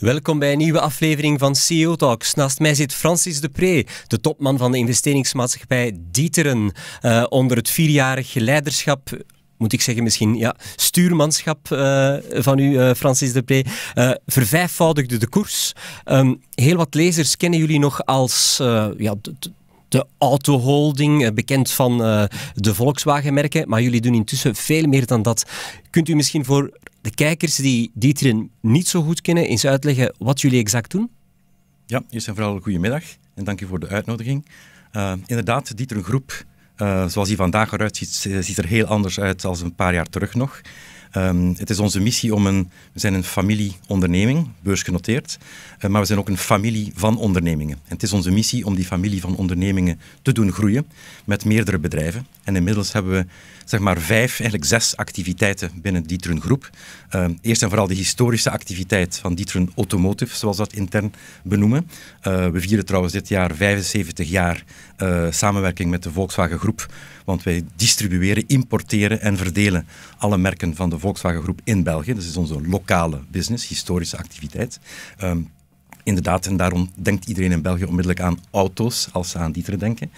Welkom bij een nieuwe aflevering van CEO Talks. Naast mij zit Francis Depree, de topman van de investeringsmaatschappij Dieteren. Eh, onder het vierjarig leiderschap, moet ik zeggen misschien, ja, stuurmanschap eh, van u, uh, Francis Depree, vervijfvoudigde de koers. Ehm, heel wat lezers kennen jullie nog als ja, de autoholding, bekend van de Volkswagenmerken. Maar jullie doen intussen veel meer dan dat. Kunt u misschien voor de kijkers die Dieteren niet zo goed kennen, eens uitleggen wat jullie exact doen? Ja, eerst en vooral goedemiddag en dank u voor de uitnodiging. Eh, inderdaad, Dieteren Groep, eh, zoals die vandaag eruit ziet, eh, ziet er heel anders uit dan een paar jaar terug nog. Ehm, het is onze missie om een... We zijn een familieonderneming, beursgenoteerd, maar we zijn ook een familie van ondernemingen. En het is onze missie om die familie van ondernemingen te doen groeien met meerdere bedrijven. En inmiddels hebben we zeg maar vijf, eigenlijk zes activiteiten binnen Dieteren Groep. Ehm, eerst en vooral de historische activiteit van Dieteren Automotive, zoals we dat intern benoemen. Eh, we vieren trouwens dit jaar 75 jaar eh, samenwerking met de Volkswagen Groep, want wij distribueren, importeren en verdelen alle merken van de Volkswagen Groep in België. Dat dus is onze lokale business, historische activiteit. Ehm, inderdaad, en daarom denkt iedereen in België onmiddellijk aan auto's, als ze aan Dieter denken.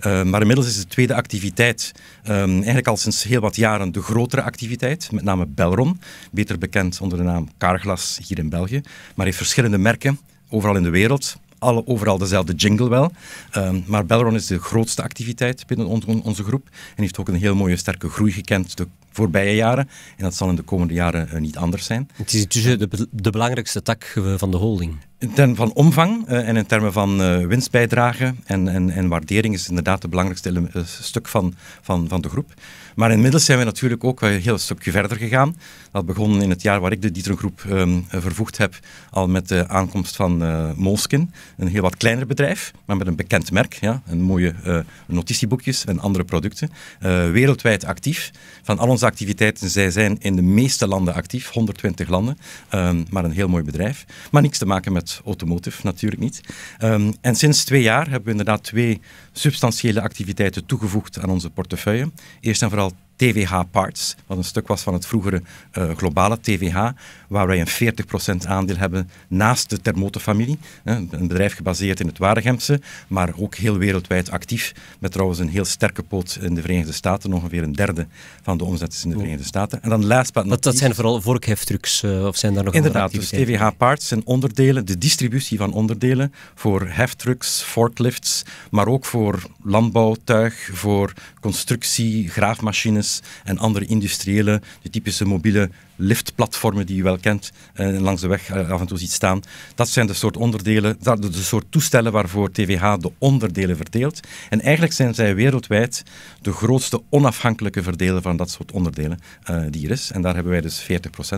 Eh, maar inmiddels is de tweede activiteit ehm, eigenlijk al sinds heel wat jaren de grotere activiteit, met name Belron, beter bekend onder de naam Carglass hier in België, maar heeft verschillende merken overal in de wereld alle, overal dezelfde jingle wel. Ehm, maar Belron is de grootste activiteit binnen onze groep en heeft ook een heel mooie sterke groei gekend de voorbije jaren. En dat zal in de komende jaren eh, niet anders zijn. Het is dus de, de belangrijkste tak van de holding. In termen van omvang eh, en in termen van uh, winstbijdrage en, en, en waardering is inderdaad het belangrijkste stuk van, van, van de groep. Maar inmiddels zijn we natuurlijk ook een heel stukje verder gegaan. Dat begon in het jaar waar ik de Dietrengroep um, ehm, vervoegd heb, al met de aankomst van uh, Molskin. Een heel wat kleiner bedrijf, maar met een bekend merk. Ja, een mooie eh, notitieboekjes en andere producten. Eh, wereldwijd actief. Van al onze activiteiten, zij zijn in de meeste landen actief, 120 landen. Ehm, maar een heel mooi bedrijf. Maar niks te maken met automotive, natuurlijk niet. Ehm, en sinds twee jaar hebben we inderdaad twee substantiële activiteiten toegevoegd aan onze portefeuille. Eerst en vooral TVH Parts, wat een stuk was van het vroegere eh, globale TVH, waar wij een 40% aandeel hebben naast de Termotenfamilie. Een bedrijf gebaseerd in het Waregemse, maar ook heel wereldwijd actief. Met trouwens een heel sterke poot in de Verenigde Staten. Ongeveer een derde van de omzet is in de oh. Verenigde Staten. En dan last but not Dat zijn vooral vorkheftrucks eh, of zijn daar nog Inderdaad, dus TVH Parts zijn onderdelen, de distributie van onderdelen voor heftrucks, forklifts, maar ook voor landbouwtuig, voor constructie, graafmachines en andere industriële, de typische mobiele liftplatformen die je wel kent, en eh, langs de weg eh, af en toe ziet staan. Dat zijn de soort onderdelen, de soort toestellen waarvoor TVH de onderdelen verdeelt. En eigenlijk zijn zij wereldwijd de grootste onafhankelijke verdeler van dat soort onderdelen eh, die er is. En daar hebben wij dus 40%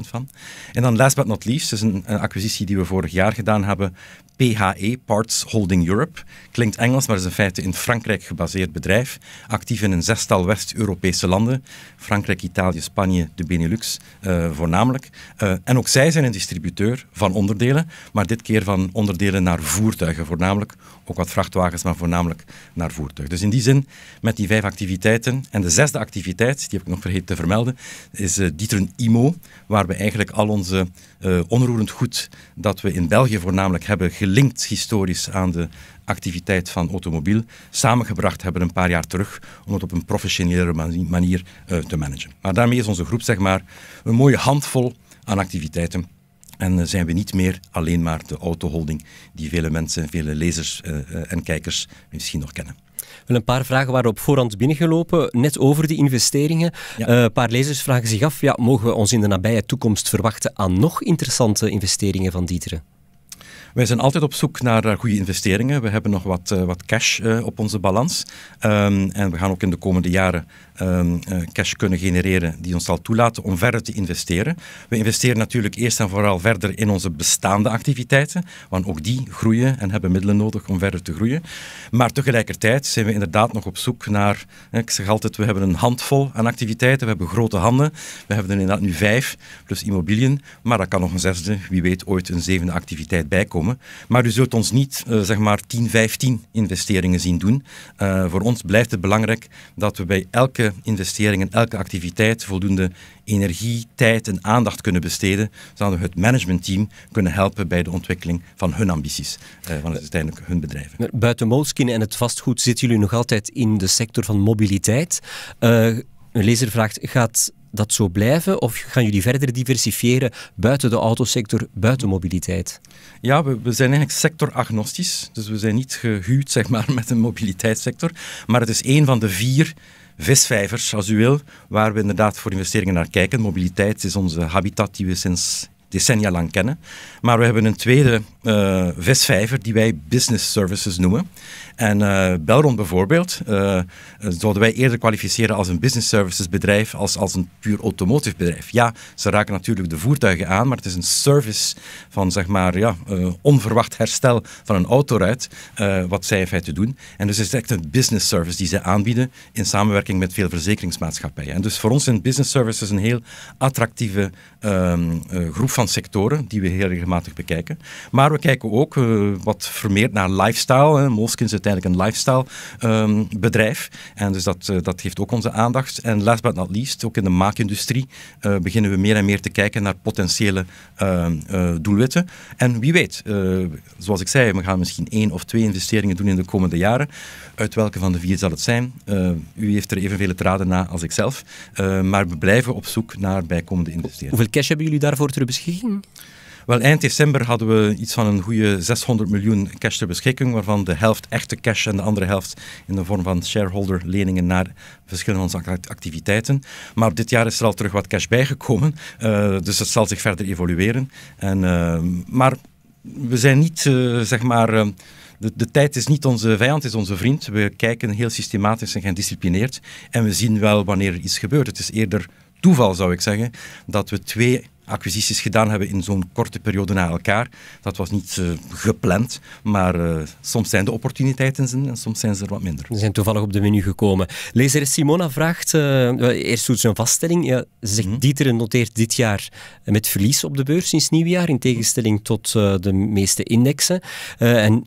van. En dan last but not least, is een, een acquisitie die we vorig jaar gedaan hebben, PHE, Parts Holding Europe. Klinkt Engels, maar is in feite in Frankrijk gebaseerd bedrijf. Actief in een zestal West-Europese landen. Frankrijk, Italië, Spanje, de Benelux eh, voornamelijk. Eh, en ook zij zijn een distributeur van onderdelen, maar dit keer van onderdelen naar voertuigen voornamelijk ook wat vrachtwagens, maar voornamelijk naar voertuig. Dus in die zin, met die vijf activiteiten. En de zesde activiteit, die heb ik nog vergeten te vermelden, is uh, eh, een IMO, waar we eigenlijk al onze eh, onroerend goed dat we in België voornamelijk hebben gelinkt historisch aan de activiteit van automobiel samengebracht hebben een paar jaar terug om het op een professionele manier eh, te managen. Maar daarmee is onze groep zeg maar een mooie handvol aan activiteiten en eh, zijn we niet meer alleen maar de autoholding die vele mensen, vele lezers eh, eh, en kijkers misschien nog kennen. Wel een paar vragen waren op voorhand binnengelopen, net over de investeringen. een paar lezers vragen zich af, ja, mogen we ons in de nabije toekomst verwachten aan nog interessante investeringen van Dieteren? Wij zijn altijd op zoek naar goede investeringen. We hebben nog wat, wat cash op onze balans. Ehm, en we gaan ook in de komende jaren Ehm, eh, cash kunnen genereren die ons zal toelaten om verder te investeren. We investeren natuurlijk eerst en vooral verder in onze bestaande activiteiten, want ook die groeien en hebben middelen nodig om verder te groeien. Maar tegelijkertijd zijn we inderdaad nog op zoek naar, ik zeg altijd, we hebben een handvol aan activiteiten, we hebben grote handen, we hebben er inderdaad nu vijf, plus immobiliën, maar dat kan nog een zesde, wie weet ooit een zevende activiteit bijkomen. Maar u zult ons niet, eh, zeg maar, 10, 15 investeringen zien doen. Eh, voor ons blijft het belangrijk dat we bij elke investeringen, en elke activiteit voldoende energie, tijd en aandacht kunnen besteden, zouden we het managementteam kunnen helpen bij de ontwikkeling van hun ambities, eh, uiteindelijk hun bedrijven. Buiten Moleskine en het vastgoed zitten jullie nog altijd in de sector van mobiliteit. Eh, een lezer vraagt, gaat dat zo blijven of gaan jullie verder diversifiëren buiten de autosector, buiten mobiliteit? Ja, we, we, zijn eigenlijk sectoragnostisch. Dus we zijn niet gehuwd zeg maar, met de mobiliteitssector. Maar het is een van de vier visvijvers, als u wil, waar we inderdaad voor investeringen naar kijken. Mobiliteit is onze habitat die we sinds decennia lang kennen. Maar we hebben een tweede uh, visvijver die wij business services noemen. En uh, Belron bijvoorbeeld uh, zouden wij eerder kwalificeren als een business services bedrijf als als een puur automotive bedrijf. Ja, ze raken natuurlijk de voertuigen aan, maar het is een service van zeg maar ja, onverwacht herstel van een autoruit, wat zij in feite doen. En dus is het echt een business service die zij aanbieden in samenwerking met veel verzekeringsmaatschappijen. En dus voor ons zijn business services een heel attractieve Ehm, eh, groep van sectoren die we heel regelmatig bekijken. Maar we kijken ook eh, wat vermeerd naar lifestyle. Hè. is uiteindelijk een lifestyle ehm, bedrijf. En dus dat, eh, dat heeft ook onze aandacht. En last but not least, ook in de maakindustrie beginnen we meer en meer te kijken naar potentiële ehm, doelwitten. En wie weet, zoals ik zei, we gaan misschien één of twee investeringen doen in de komende jaren. Uit welke van de vier zal het zijn? u heeft er evenveel traden na als ik zelf. maar we blijven op zoek naar bijkomende investeringen cash hebben jullie daarvoor ter beschikking? Wel, eind december hadden we iets van een goede 600 miljoen cash ter beschikking, waarvan de helft echte cash en de andere helft in de vorm van shareholder leningen naar verschillende activiteiten. Maar dit jaar is er al terug wat cash bijgekomen, eh, dus het zal zich verder evolueren. En, eh, maar we zijn niet, eh, zeg maar... De, de, tijd is niet onze vijand, is onze vriend. We kijken heel systematisch en gedisciplineerd. En we zien wel wanneer iets gebeurt. Het is eerder toeval, zou ik zeggen, dat we twee acquisities gedaan hebben in zo'n korte periode na elkaar. Dat was niet eh, gepland, maar eh, soms zijn de opportuniteiten en soms zijn ze er wat minder. Ze zijn toevallig op de menu gekomen. Lezer Simona vraagt, eh, eerst doet ze een vaststelling. Ja, ze zegt, hmm. Dieter noteert dit jaar met verlies op de beurs sinds nieuwjaar, in tegenstelling tot de meeste indexen. en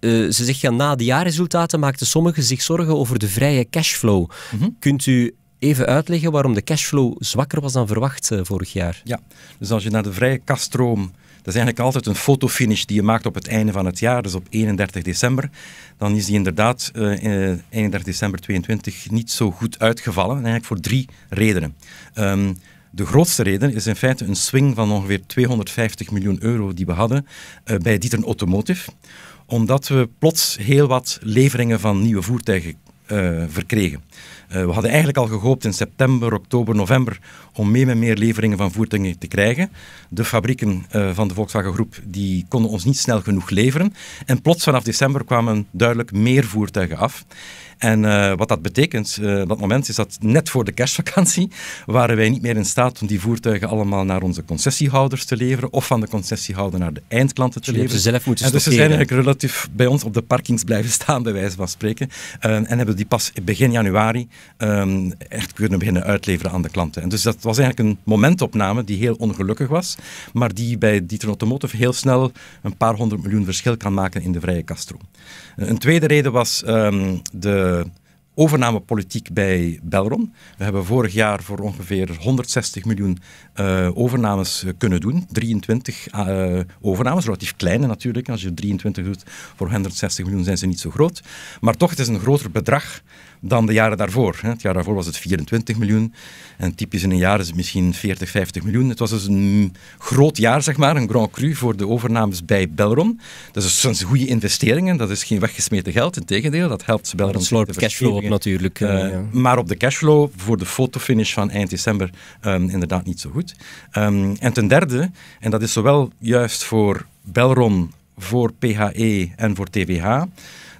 ze zegt ja, na de jaarresultaten maakten sommigen zich zorgen over de vrije cashflow. Mhm. Kunt u even uitleggen waarom de cashflow zwakker was dan verwacht eh, vorig jaar? Ja, dus als je naar de vrije kaststroom dat is eigenlijk altijd een fotofinish die je maakt op het einde van het jaar, dus op 31 december. Dan is die inderdaad uh, eh, 31 eh, december 2022 niet zo goed uitgevallen. Eigenlijk voor drie redenen. Ehm, de grootste reden is in feite een swing van ongeveer 250 miljoen euro die we hadden bij Dieter Automotive omdat we plots heel wat leveringen van nieuwe voertuigen eh, verkregen. Eh, we hadden eigenlijk al gehoopt in september, oktober, november om meer en meer leveringen van voertuigen te krijgen. De fabrieken eh, van de Volkswagen Groep die konden ons niet snel genoeg leveren. En plots vanaf december kwamen duidelijk meer voertuigen af. En eh, wat dat betekent, eh, dat moment is dat net voor de kerstvakantie, waren wij niet meer in staat om die voertuigen allemaal naar onze concessiehouders te leveren of van de concessiehouder naar de eindklanten te dus leveren. Ze zelf moeten en dus ze zijn eigenlijk relatief bij ons op de parkings blijven staan, bij wijze van spreken. Ehm, en hebben die pas begin januari ehm, echt kunnen beginnen uitleveren aan de klanten. En dus dat was eigenlijk een momentopname die heel ongelukkig was, maar die bij Dieter Automotive heel snel een paar honderd miljoen verschil kan maken in de vrije kastroom. Een tweede reden was ehm, de eh, overnamepolitiek bij Belron. We hebben vorig jaar voor ongeveer 160 miljoen eh, overnames eh, kunnen doen. 23 overnames, relatief kleine natuurlijk. Als je 23 doet voor 160 miljoen zijn ze niet zo groot. Maar toch, het is een groter bedrag dan de jaren daarvoor. Het jaar daarvoor was het 24 miljoen. En typisch in een jaar is het misschien 40, 50 miljoen. Het was dus een groot jaar, zeg maar, een Grand Cru voor de overnames bij Belron. Dus dat een goede investeringen. Dat is geen weggesmeten geld. Integendeel, dat helpt Belron. Dat de cashflow op natuurlijk. Eh, eh, maar op de cashflow voor de fotofinish van eind december ehm, inderdaad niet zo goed. Ehm, en ten derde, en dat is zowel juist voor Belron, voor PHE en voor TVH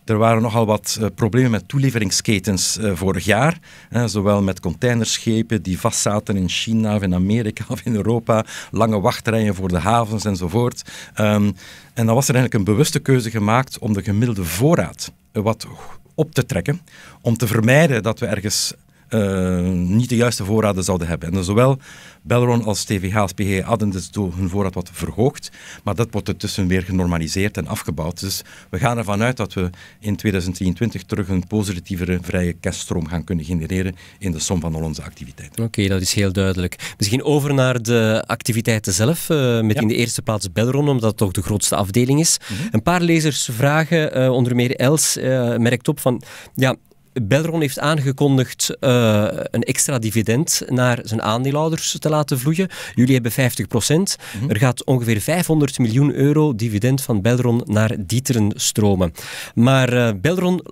er waren nogal wat eh, problemen met toeleveringsketens eh, vorig jaar. Hè, zowel met containerschepen die vastzaten in China of in Amerika of in Europa. Lange wachtrijen voor de havens enzovoort. Ehm, en dan was er eigenlijk een bewuste keuze gemaakt om de gemiddelde voorraad wat op te trekken. Om te vermijden dat we ergens eh, niet de juiste voorraden zouden hebben. En zowel Belron als TVH als PG hadden dus hun voorraad wat verhoogd, maar dat wordt ertussen weer genormaliseerd en afgebouwd. Dus we gaan ervan uit dat we in 2023 terug een positievere vrije kerststroom gaan kunnen genereren in de som van al onze activiteiten. Oké, dat is heel duidelijk. Misschien over naar de activiteiten zelf, eh, met in de eerste plaats Belron, omdat het toch de grootste afdeling is. Mhm. Een paar lezers vragen, eh, onder meer Els, merkt op van, ja, Belron heeft aangekondigd eh, een extra dividend naar zijn aandeelhouders te laten vloeien. Jullie hebben 50 procent. Mhm. Er gaat ongeveer 500 miljoen euro dividend van Belron naar Dieteren stromen. Maar eh, Belron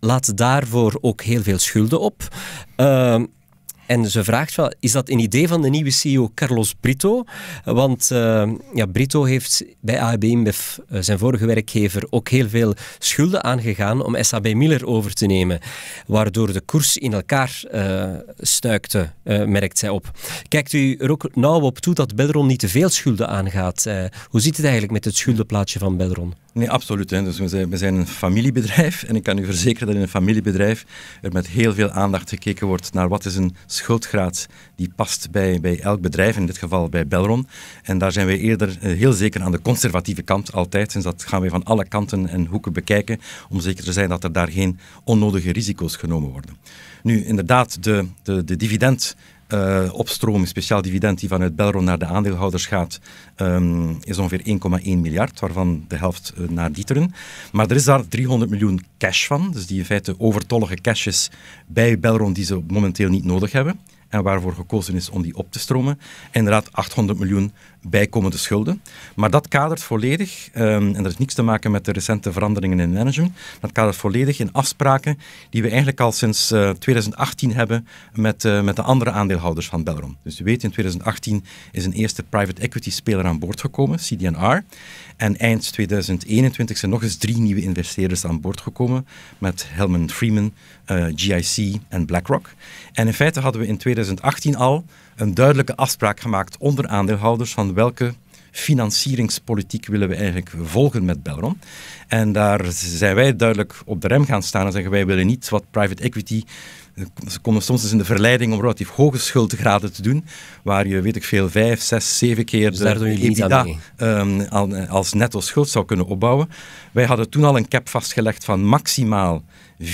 laat daarvoor ook heel veel schulden op. Ehm, en ze vraagt wel, is dat een idee van de nieuwe CEO Carlos Brito? Want uh, ja, Brito heeft bij AB InBev, eh, zijn vorige werkgever, ook heel veel schulden aangegaan om SAB Miller over te nemen. Waardoor de koers in elkaar uh, stuikte, merkt zij op. Kijkt u er ook nauw op toe dat Belron niet te veel schulden aangaat? hoe zit het eigenlijk met het schuldenplaatje van Belron? Nee, absoluut. Hè. Dus we zijn een familiebedrijf en ik kan u verzekeren dat in een familiebedrijf er met heel veel aandacht gekeken wordt naar wat is een schuldgraad die past bij, bij elk bedrijf, in dit geval bij Belron. En daar zijn wij eerder eh, heel zeker aan de conservatieve kant altijd, dus dat gaan wij van alle kanten en hoeken bekijken om zeker te zijn dat er daar geen onnodige risico's genomen worden. Nu, inderdaad, de, de, de dividend uh, eh, opstroom, speciaal dividend die vanuit Belron naar de aandeelhouders gaat, ehm, is ongeveer 1,1 miljard, waarvan de helft eh, naar Dieteren. Maar er is daar 300 miljoen cash van, dus die in feite overtollige cash is bij Belron die ze momenteel niet nodig hebben en waarvoor gekozen is om die op te stromen. En inderdaad 800 miljoen bijkomende schulden. Maar dat kadert volledig, ehm, en dat heeft niks te maken met de recente veranderingen in management, dat kadert volledig in afspraken die we eigenlijk al sinds 2018 eh, hebben met, eh, met de andere aandeelhouders van Belron. Dus u weet, in 2018 is een eerste private equity speler aan boord gekomen, CDNR. En eind 2021 zijn nog eens drie nieuwe investeerders aan boord gekomen met Helmut Freeman, eh, GIC en BlackRock. En in feite hadden we in 2018 al een duidelijke afspraak gemaakt onder aandeelhouders van welke financieringspolitiek willen we eigenlijk volgen met Belron. En daar zijn wij duidelijk op de rem gaan staan en zeggen wij willen niet wat private equity ze komen soms eens dus in de verleiding om relatief hoge schuldgraden te doen, waar je, weet ik veel, vijf, zes, zeven keer dus de EBITDA um, als netto schuld zou kunnen opbouwen. Wij hadden toen al een cap vastgelegd van maximaal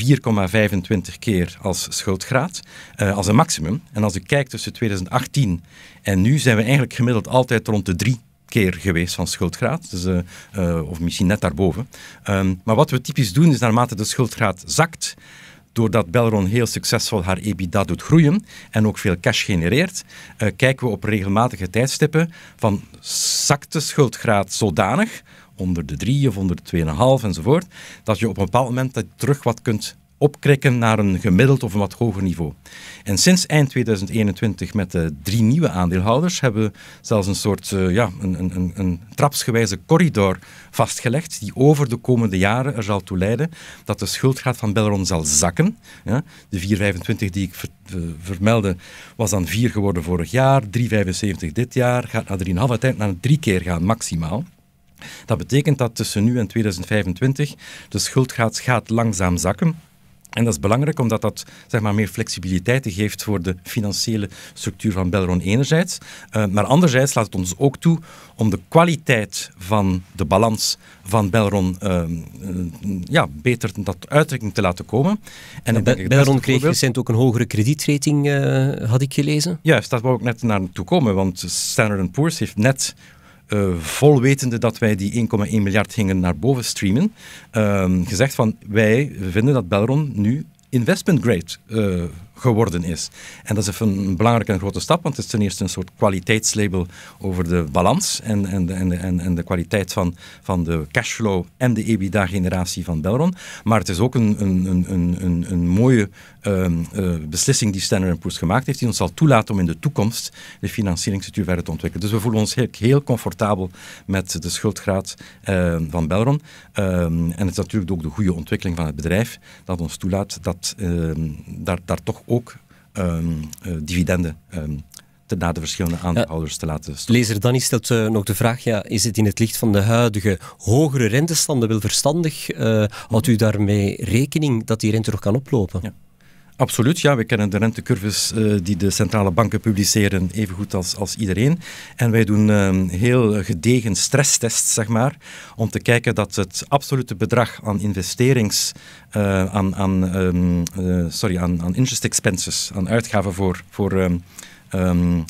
4,25 keer als schuldgraad, eh, als een maximum. En als ik kijkt tussen 2018 en nu zijn we eigenlijk gemiddeld altijd rond de drie keer geweest van schuldgraad, dus, eh, eh, of misschien net daarboven. Ehm, maar wat we typisch doen is naarmate de schuldgraad zakt, doordat Belron heel succesvol haar EBITDA doet groeien en ook veel cash genereert, eh, kijken we op regelmatige tijdstippen van zakt de schuldgraad zodanig, onder de 3 of onder de 2,5 enzovoort, dat je op een bepaald moment dat terug wat kunt opkrikken naar een gemiddeld of een wat hoger niveau. En sinds eind 2021 met de drie nieuwe aandeelhouders hebben we zelfs een soort eh, ja, een, een, een, een, trapsgewijze corridor vastgelegd die over de komende jaren er zal toe leiden dat de schuldgraad van Belron zal zakken. Ja, de 4,25 die ik vermelde was dan 4 geworden vorig jaar, 3,75 dit jaar, gaat naar 3,5, uiteindelijk naar drie keer gaan maximaal. Dat betekent dat tussen nu en 2025 de schuldgraad gaat langzaam zakken. En dat is belangrijk omdat dat zeg maar, meer flexibiliteit geeft voor de financiële structuur van Belron enerzijds. Eh, maar anderzijds laat het ons ook toe om de kwaliteit van de balans van Belron eh, eh, ja, beter tot uitdrukking te laten komen. En Belron kreeg recent ook een hogere kredietrating, had ik gelezen. Juist, daar wou ik net naar toe komen, want Standard Poor's heeft net eh, vol wetende dat wij die 1,1 miljard gingen naar boven streamen, ehm, gezegd van wij vinden dat Belron nu investment grade eh, geworden is. En dat is even een belangrijke en grote stap, want het is ten eerste een soort kwaliteitslabel over de balans en, en, de, en, en, de kwaliteit van, van de cashflow en de EBITDA-generatie van Belron. Maar het is ook een, een, een, een, een mooie ehm, eh, beslissing die Standard Poor's gemaakt heeft, die ons zal toelaten om in de toekomst de financieringsstructuur verder te ontwikkelen. Dus we voelen ons heel, heel comfortabel met de schuldgraad ehm, van Belron. Ehm, en het is natuurlijk ook de goede ontwikkeling van het bedrijf dat ons toelaat dat uh, daar, daar toch ook ehm, eh, dividenden um, te, naar de verschillende aandeelhouders te laten stoppen. Lezer Danny stelt eh, nog de vraag, ja, is het in het licht van de huidige hogere rentestanden wel verstandig? Uh, houdt u daarmee rekening dat die rente nog kan oplopen? Ja. Absoluut, ja. We kennen de rentecurves eh, die de centrale banken publiceren even goed als, als iedereen. En wij doen ehm, heel gedegen stresstests zeg maar, om te kijken dat het absolute bedrag aan investerings, uh, aan, aan, ehm, eh, sorry, aan, aan interest expenses, aan uitgaven voor, voor ehm,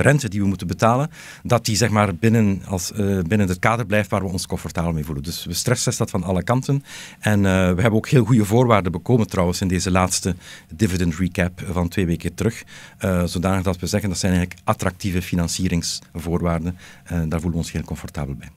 rente die we moeten betalen, dat die zeg maar binnen, als, eh, binnen het kader blijft waar we ons comfortabel mee voelen. Dus we stressen dat van alle kanten. En eh, we hebben ook heel goede voorwaarden bekomen trouwens in deze laatste dividend recap van twee weken terug. Uh, zodanig dat we zeggen dat zijn eigenlijk attractieve financieringsvoorwaarden. daar voelen we ons heel comfortabel bij.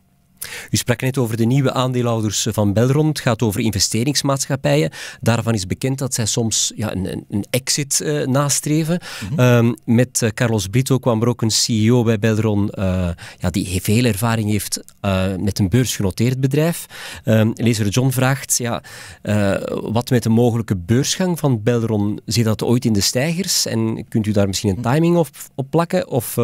U sprak net over de nieuwe aandeelhouders van Belron. Het gaat over investeringsmaatschappijen. Daarvan is bekend dat zij soms ja, een, een exit eh, nastreven. Mm met eh, Carlos Brito kwam er ook een CEO bij Belron eh, ja, die veel ervaring heeft met een beursgenoteerd bedrijf. Ehm, lezer John vraagt ja, wat met de mogelijke beursgang van Belron. Zit dat ooit in de stijgers? En kunt u daar misschien een mhm. timing op, op plakken? Of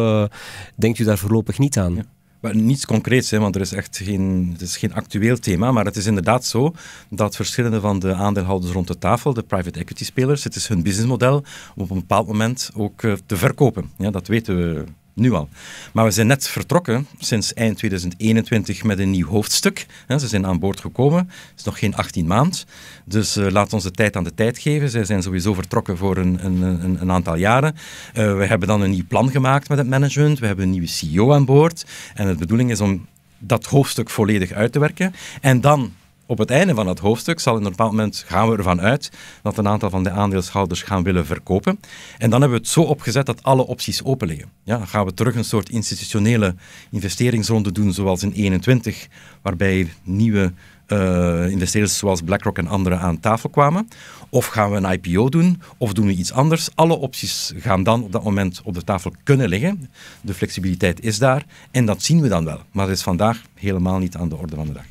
denkt u daar voorlopig niet aan? niets concreets, hè, want er is echt geen, het is geen actueel thema. Maar het is inderdaad zo dat verschillende van de aandeelhouders rond de tafel, de private equity spelers, het is hun businessmodel om op een bepaald moment ook eh, te verkopen. Ja, dat weten we nu al. Maar we zijn net vertrokken sinds eind 2021 met een nieuw hoofdstuk. ze zijn aan boord gekomen. Het is nog geen 18 maand. Dus uh, laat ons de tijd aan de tijd geven. Zij zijn sowieso vertrokken voor een, een, een, een aantal jaren. Eh, we hebben dan een nieuw plan gemaakt met het management. We hebben een nieuwe CEO aan boord. En de bedoeling is om dat hoofdstuk volledig uit te werken. En dan op het einde van het hoofdstuk zal in een bepaald moment gaan we ervan uit dat een aantal van de aandeelshouders gaan willen verkopen. En dan hebben we het zo opgezet dat alle opties open liggen. Ja, dan gaan we terug een soort institutionele investeringsronde doen, zoals in 21, waarbij nieuwe uh, investeerders zoals BlackRock en anderen aan tafel kwamen. Of gaan we een IPO doen, of doen we iets anders. Alle opties gaan dan op dat moment op de tafel kunnen liggen. De flexibiliteit is daar en dat zien we dan wel. Maar dat is vandaag helemaal niet aan de orde van de dag.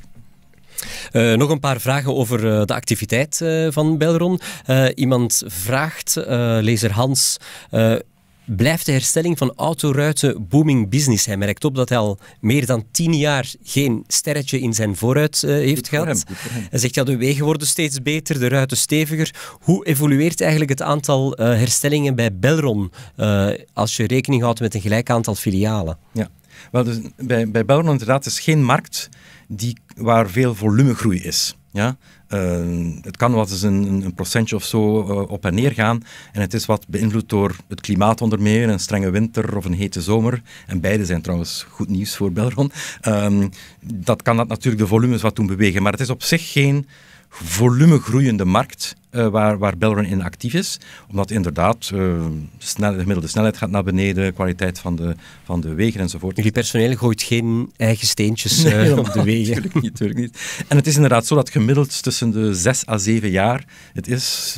Eh, nog een paar vragen over eh, de activiteit eh, van Belron. iemand vraagt, lezer Hans, blijft de herstelling van autoruiten booming business? Hij merkt op dat hij al meer dan tien jaar geen sterretje in zijn vooruit heeft gehad. hij zegt, ja, de wegen worden steeds beter, de ruiten steviger. Hoe evolueert eigenlijk het aantal herstellingen bij Belron als je rekening houdt met een gelijk aantal filialen? Ja, wel, dus bij, bij Belron inderdaad is geen markt die waar veel volumegroei is. Ja? Ehm, het kan wat eens een, een procentje of zo eh, op en neer gaan. En het is wat beïnvloed door het klimaat onder meer, een strenge winter of een hete zomer. En beide zijn trouwens goed nieuws voor Belron. Ehm, dat kan dat natuurlijk de volumes wat doen bewegen. Maar het is op zich geen volumegroeiende markt. Eh, waar, waar Belron in actief is. Omdat inderdaad uh, de gemiddelde snelheid gaat naar beneden, kwaliteit van de, van de wegen enzovoort. Jullie personeel gooit geen eigen steentjes eh, op de wegen. Natuurlijk niet, niet. En het is inderdaad zo dat gemiddeld tussen de 6 à 7 jaar, het is,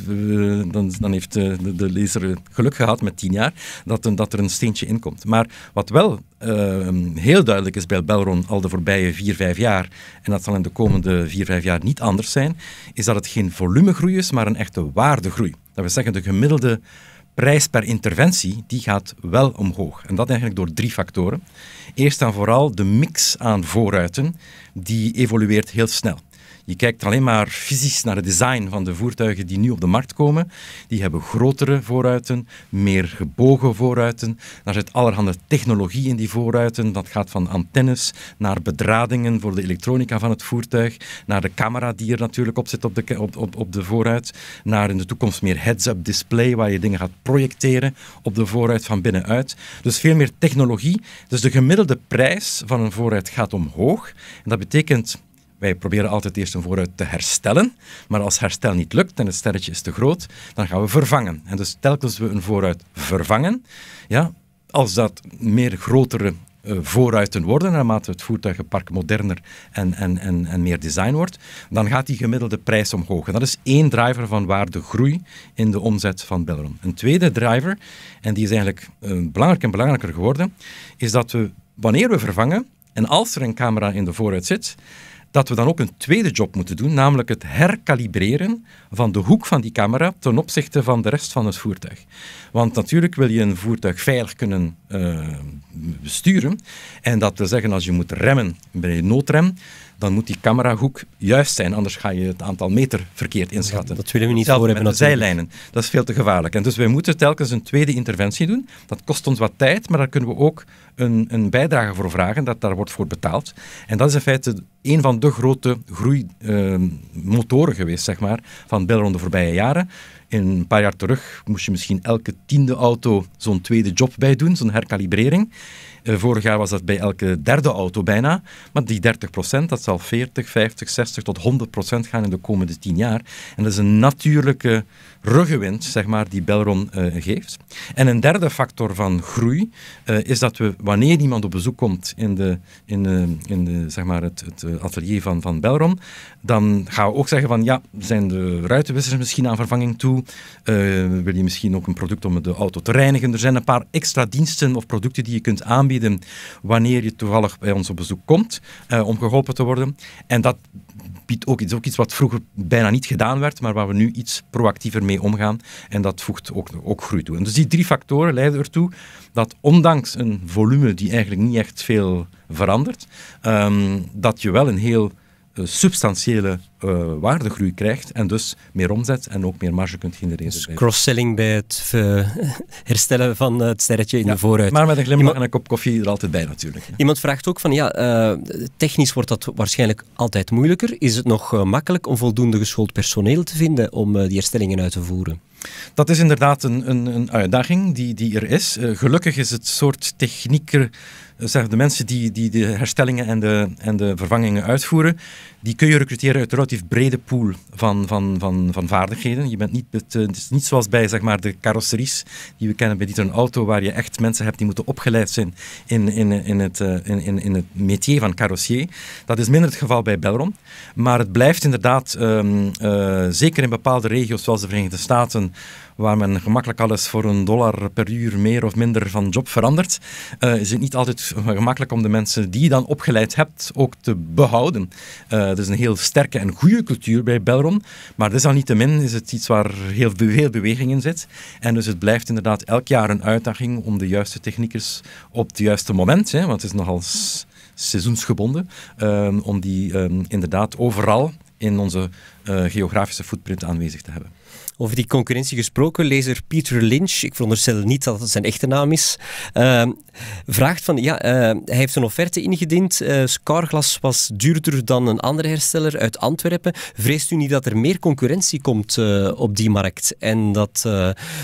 dan, dan heeft de, de, lezer geluk gehad met tien jaar, dat, dat er een steentje in komt. Maar wat wel ehm, heel duidelijk is bij Belron al de voorbije vier vijf jaar, en dat zal in de komende vier vijf jaar niet anders zijn, is dat het geen volumegroei is, maar een echte waardegroei. Dat wil zeggen, de gemiddelde prijs per interventie die gaat wel omhoog. En dat eigenlijk door drie factoren. Eerst en vooral de mix aan vooruiten, die evolueert heel snel. Je kijkt alleen maar fysisch naar het design van de voertuigen die nu op de markt komen. Die hebben grotere voorruiten, meer gebogen voorruiten. Daar zit allerhande technologie in die voorruiten. Dat gaat van antennes naar bedradingen voor de elektronica van het voertuig, naar de camera die er natuurlijk op zit op de, op, op, op de voorruit, naar in de toekomst meer heads-up display waar je dingen gaat projecteren op de voorruit van binnenuit. Dus veel meer technologie. Dus de gemiddelde prijs van een voorruit gaat omhoog. En dat betekent wij proberen altijd eerst een vooruit te herstellen, maar als herstel niet lukt en het sterretje is te groot, dan gaan we vervangen. En dus telkens we een vooruit vervangen, ja, als dat meer grotere eh, vooruiten worden, naarmate het voertuigenpark moderner en, en, en, en meer design wordt, dan gaat die gemiddelde prijs omhoog. En dat is één driver van waardegroei in de omzet van Belron. Een tweede driver, en die is eigenlijk eh, belangrijker belangrijk en belangrijker geworden, is dat we, wanneer we vervangen, en als er een camera in de vooruit zit, dat we dan ook een tweede job moeten doen, namelijk het herkalibreren van de hoek van die camera ten opzichte van de rest van het voertuig. Want natuurlijk wil je een voertuig veilig kunnen eh, besturen. En dat wil zeggen, als je moet remmen bij een noodrem, dan moet die camerahoek juist zijn, anders ga je het aantal meter verkeerd inschatten. Dat, willen we niet voor hebben. Met zijlijnen, dat is veel te gevaarlijk. En dus wij moeten telkens een tweede interventie doen. Dat kost ons wat tijd, maar daar kunnen we ook een, een bijdrage voor vragen, dat daar wordt voor betaald. En dat is in feite een van de grote groeimotoren ehm, geweest, zeg maar, van Belron de voorbije jaren in een paar jaar terug moest je misschien elke tiende auto zo'n tweede job bij doen, zo'n herkalibrering. Eh, vorig jaar was dat bij elke derde auto bijna. Maar die 30%, dat zal 40, 50, 60 tot 100% gaan in de komende 10 jaar. En dat is een natuurlijke ruggenwind, zeg maar, die Belron eh, geeft. En een derde factor van groei eh, is dat we, wanneer iemand op bezoek komt in, de, in, de, in de, zeg maar het, het atelier van, van Belron, dan gaan we ook zeggen van, ja, zijn de ruitenwissers misschien aan vervanging toe? Eh, wil je misschien ook een product om de auto te reinigen? Er zijn een paar extra diensten of producten die je kunt aanbieden wanneer je toevallig bij ons op bezoek komt eh, om geholpen te worden. En dat biedt ook iets, ook iets wat vroeger bijna niet gedaan werd, maar waar we nu iets proactiever mee omgaan. En dat voegt ook, ook groei toe. En dus die drie factoren leiden ertoe dat ondanks een volume die eigenlijk niet echt veel verandert, ehm, dat je wel een heel eh, substantiële eh, waardegroei krijgt en dus meer omzet en ook meer marge kunt genereren. Dus cross-selling bij het eh, herstellen van het sterretje in de vooruit. Maar met een glimlach en een kop koffie er altijd bij natuurlijk. Iemand vraagt ook van ja, technisch wordt dat waarschijnlijk altijd moeilijker. Is het nog makkelijk om voldoende geschoold personeel te vinden om die herstellingen uit te voeren? Dat is inderdaad een, een, een uitdaging die, die, er is. gelukkig is het soort technieker zeg, de mensen die, die de herstellingen en de, en de vervangingen uitvoeren, die kun je recruteren uit een relatief brede pool van, van, van, van vaardigheden. Je bent niet, eh, het, is niet zoals bij zeg maar, de carrosseries die we kennen bij Dieter een Auto, waar je echt mensen hebt die moeten opgeleid zijn in, in, in, het, eh, in, in, in het métier van carrossier. Dat is minder het geval bij Belron. Maar het blijft inderdaad, ehm, eh, zeker in bepaalde regio's zoals de Verenigde Staten, waar men gemakkelijk alles voor een dollar per uur meer of minder van job verandert, is het niet altijd gemakkelijk om de mensen die je dan opgeleid hebt ook te behouden. Dat eh, is een heel sterke en goede cultuur bij Belron, maar desalniettemin is het iets waar heel veel beweging in zit. En dus het blijft inderdaad elk jaar een uitdaging om de juiste techniekers op het juiste moment, hè, want het is nogal seizoensgebonden, ehm, om die ehm, inderdaad overal in onze eh, geografische footprint aanwezig te hebben. Over die concurrentie gesproken, lezer Peter Lynch, ik veronderstel niet dat het zijn echte naam is, ehm, vraagt van, ja, eh, hij heeft een offerte ingediend. Uh, Scarglass was duurder dan een andere hersteller uit Antwerpen. Vreest u niet dat er meer concurrentie komt eh, op die markt en dat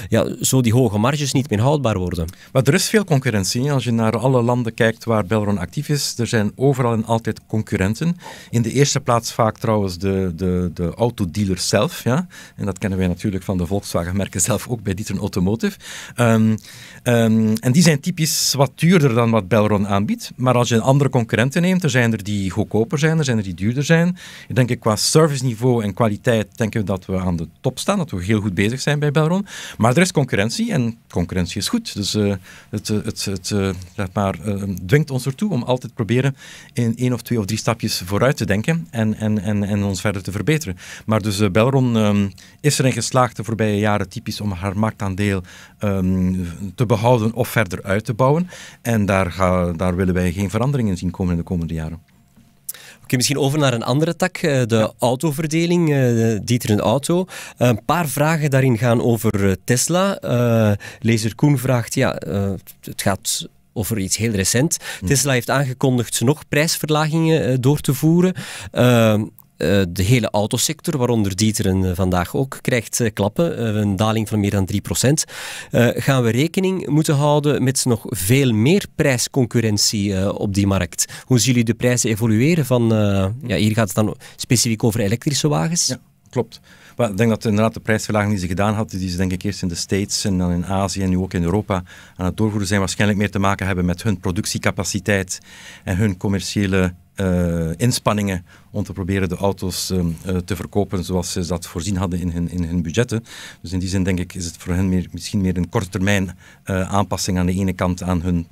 ja, zo die hoge marges niet meer houdbaar worden? Maar er is veel concurrentie. Als je naar alle landen kijkt waar Belron actief is, er zijn overal en altijd concurrenten. In de eerste plaats vaak trouwens de, de, de autodealer zelf. Ja? En dat kennen wij natuurlijk natuurlijk van de Volkswagen-merken zelf ook bij Dieter Automotive. Ehm, ehm, en die zijn typisch wat duurder dan wat Belron aanbiedt. Maar als je andere concurrenten neemt, er zijn er die goedkoper zijn, er zijn er die duurder zijn. Ik denk qua serviceniveau en kwaliteit denken we dat we aan de top staan, dat we heel goed bezig zijn bij Belron. Maar er is concurrentie en concurrentie is goed. Dus eh, eh, het, het, het uh, maar, eh, dwingt ons ertoe om altijd proberen in één of twee of drie stapjes vooruit te denken en, en, en, en ons verder te verbeteren. Maar dus Belron ehm, is er in geslaagd geslaagd de voorbije jaren typisch om haar marktaandeel ehm, te behouden of verder uit te bouwen. En daar, daar willen wij geen veranderingen zien komen in de komende jaren. Oké, misschien over naar een andere tak, eh, de autoverdeling, eh, Dieter een Auto. Eh, een paar vragen daarin gaan over Tesla. Lezer Koen vraagt, ja, het gaat over iets heel recent. Hm. Tesla heeft aangekondigd nog prijsverlagingen door te voeren. Ehm, eh, de hele autosector, waaronder Dieteren eh, vandaag ook, krijgt eh, klappen. een daling van meer dan 3%. gaan we rekening moeten houden met nog veel meer prijsconcurrentie op die markt? Hoe zien jullie de prijzen evolueren van... ja, hier gaat het dan specifiek over elektrische wagens. Ja, klopt. Maar ik denk dat inderdaad de prijsverlaging die ze gedaan hadden, die ze denk ik eerst in de States en dan in Azië en nu ook in Europa aan het doorvoeren zijn, waarschijnlijk meer te maken hebben met hun productiecapaciteit en hun commerciële eh, inspanningen om te proberen de auto's ehm, eh, te verkopen zoals ze dat voorzien hadden in hun, in hun budgetten. Dus in die zin denk ik is het voor hen meer, misschien meer een korte eh, aanpassing aan de ene kant aan hun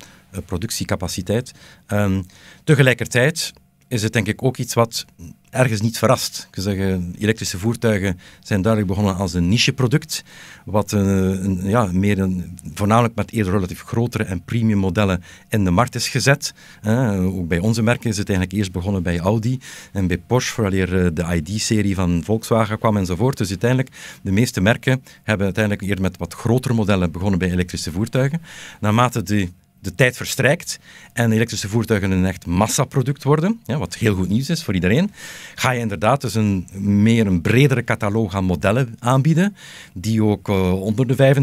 productiecapaciteit. Ehm, tegelijkertijd is het denk ik ook iets wat ergens niet verrast. Ik zou zeggen, elektrische voertuigen zijn duidelijk begonnen als een niche-product, wat eh, een, ja, meer voornamelijk met eerder relatief grotere en premium modellen in de markt is gezet. Eh, ook bij onze merken is het eigenlijk eerst begonnen bij Audi en bij Porsche, vooraleer eh, de ID-serie van Volkswagen kwam enzovoort. Dus uiteindelijk, de meeste merken hebben uiteindelijk eerder met wat grotere modellen begonnen bij elektrische voertuigen. Naarmate de de tijd verstrijkt en elektrische voertuigen een echt massaproduct worden, ja, wat heel goed nieuws is voor iedereen, ga je inderdaad dus een meer een bredere catalogus aan modellen aanbieden, die ook eh, onder de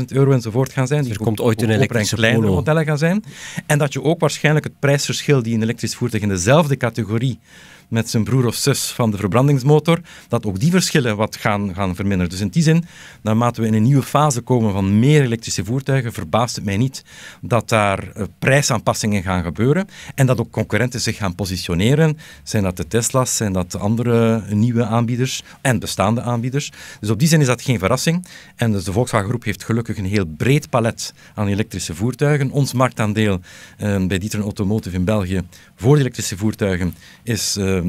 25.000, 120.000 euro enzovoort gaan zijn. Dus er die komt ook, ooit een elektrische kleinere modellen gaan zijn. En dat je ook waarschijnlijk het prijsverschil die een elektrisch voertuig in dezelfde categorie met zijn broer of zus van de verbrandingsmotor, dat ook die verschillen wat gaan, gaan verminderen. Dus in die zin, naarmate we in een nieuwe fase komen van meer elektrische voertuigen, verbaast het mij niet dat daar eh, prijsaanpassingen gaan gebeuren en dat ook concurrenten zich gaan positioneren. Zijn dat de Tesla's, zijn dat andere nieuwe aanbieders en bestaande aanbieders. Dus op die zin is dat geen verrassing. En dus de Volkswagen Groep heeft gelukkig een heel breed palet aan elektrische voertuigen. Ons marktaandeel eh, bij Dieter Automotive in België voor de elektrische voertuigen is eh,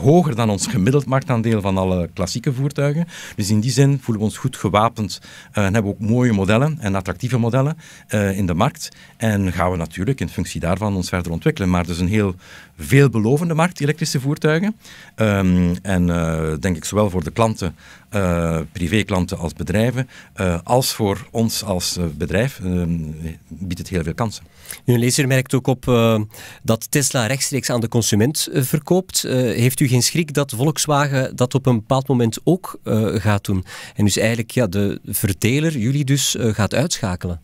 hoger dan ons gemiddeld marktaandeel van alle klassieke voertuigen. Dus in die zin voelen we ons goed gewapend eh, en hebben we ook mooie modellen en attractieve modellen eh, in de markt. En gaan we natuurlijk in functie daarvan ons verder ontwikkelen. Maar dus een heel veelbelovende markt, elektrische voertuigen. Ehm, en denk ik zowel voor de klanten, privéklanten als bedrijven, als voor ons als bedrijf ehm, biedt het heel veel kansen. Nu, lezer merkt ook op eh, dat Tesla rechtstreeks aan de consument eh, verkoopt. Eh, heeft u geen schrik dat Volkswagen dat op een bepaald moment ook gaat doen? En dus eigenlijk ja, de verdeler, jullie dus, gaat uitschakelen?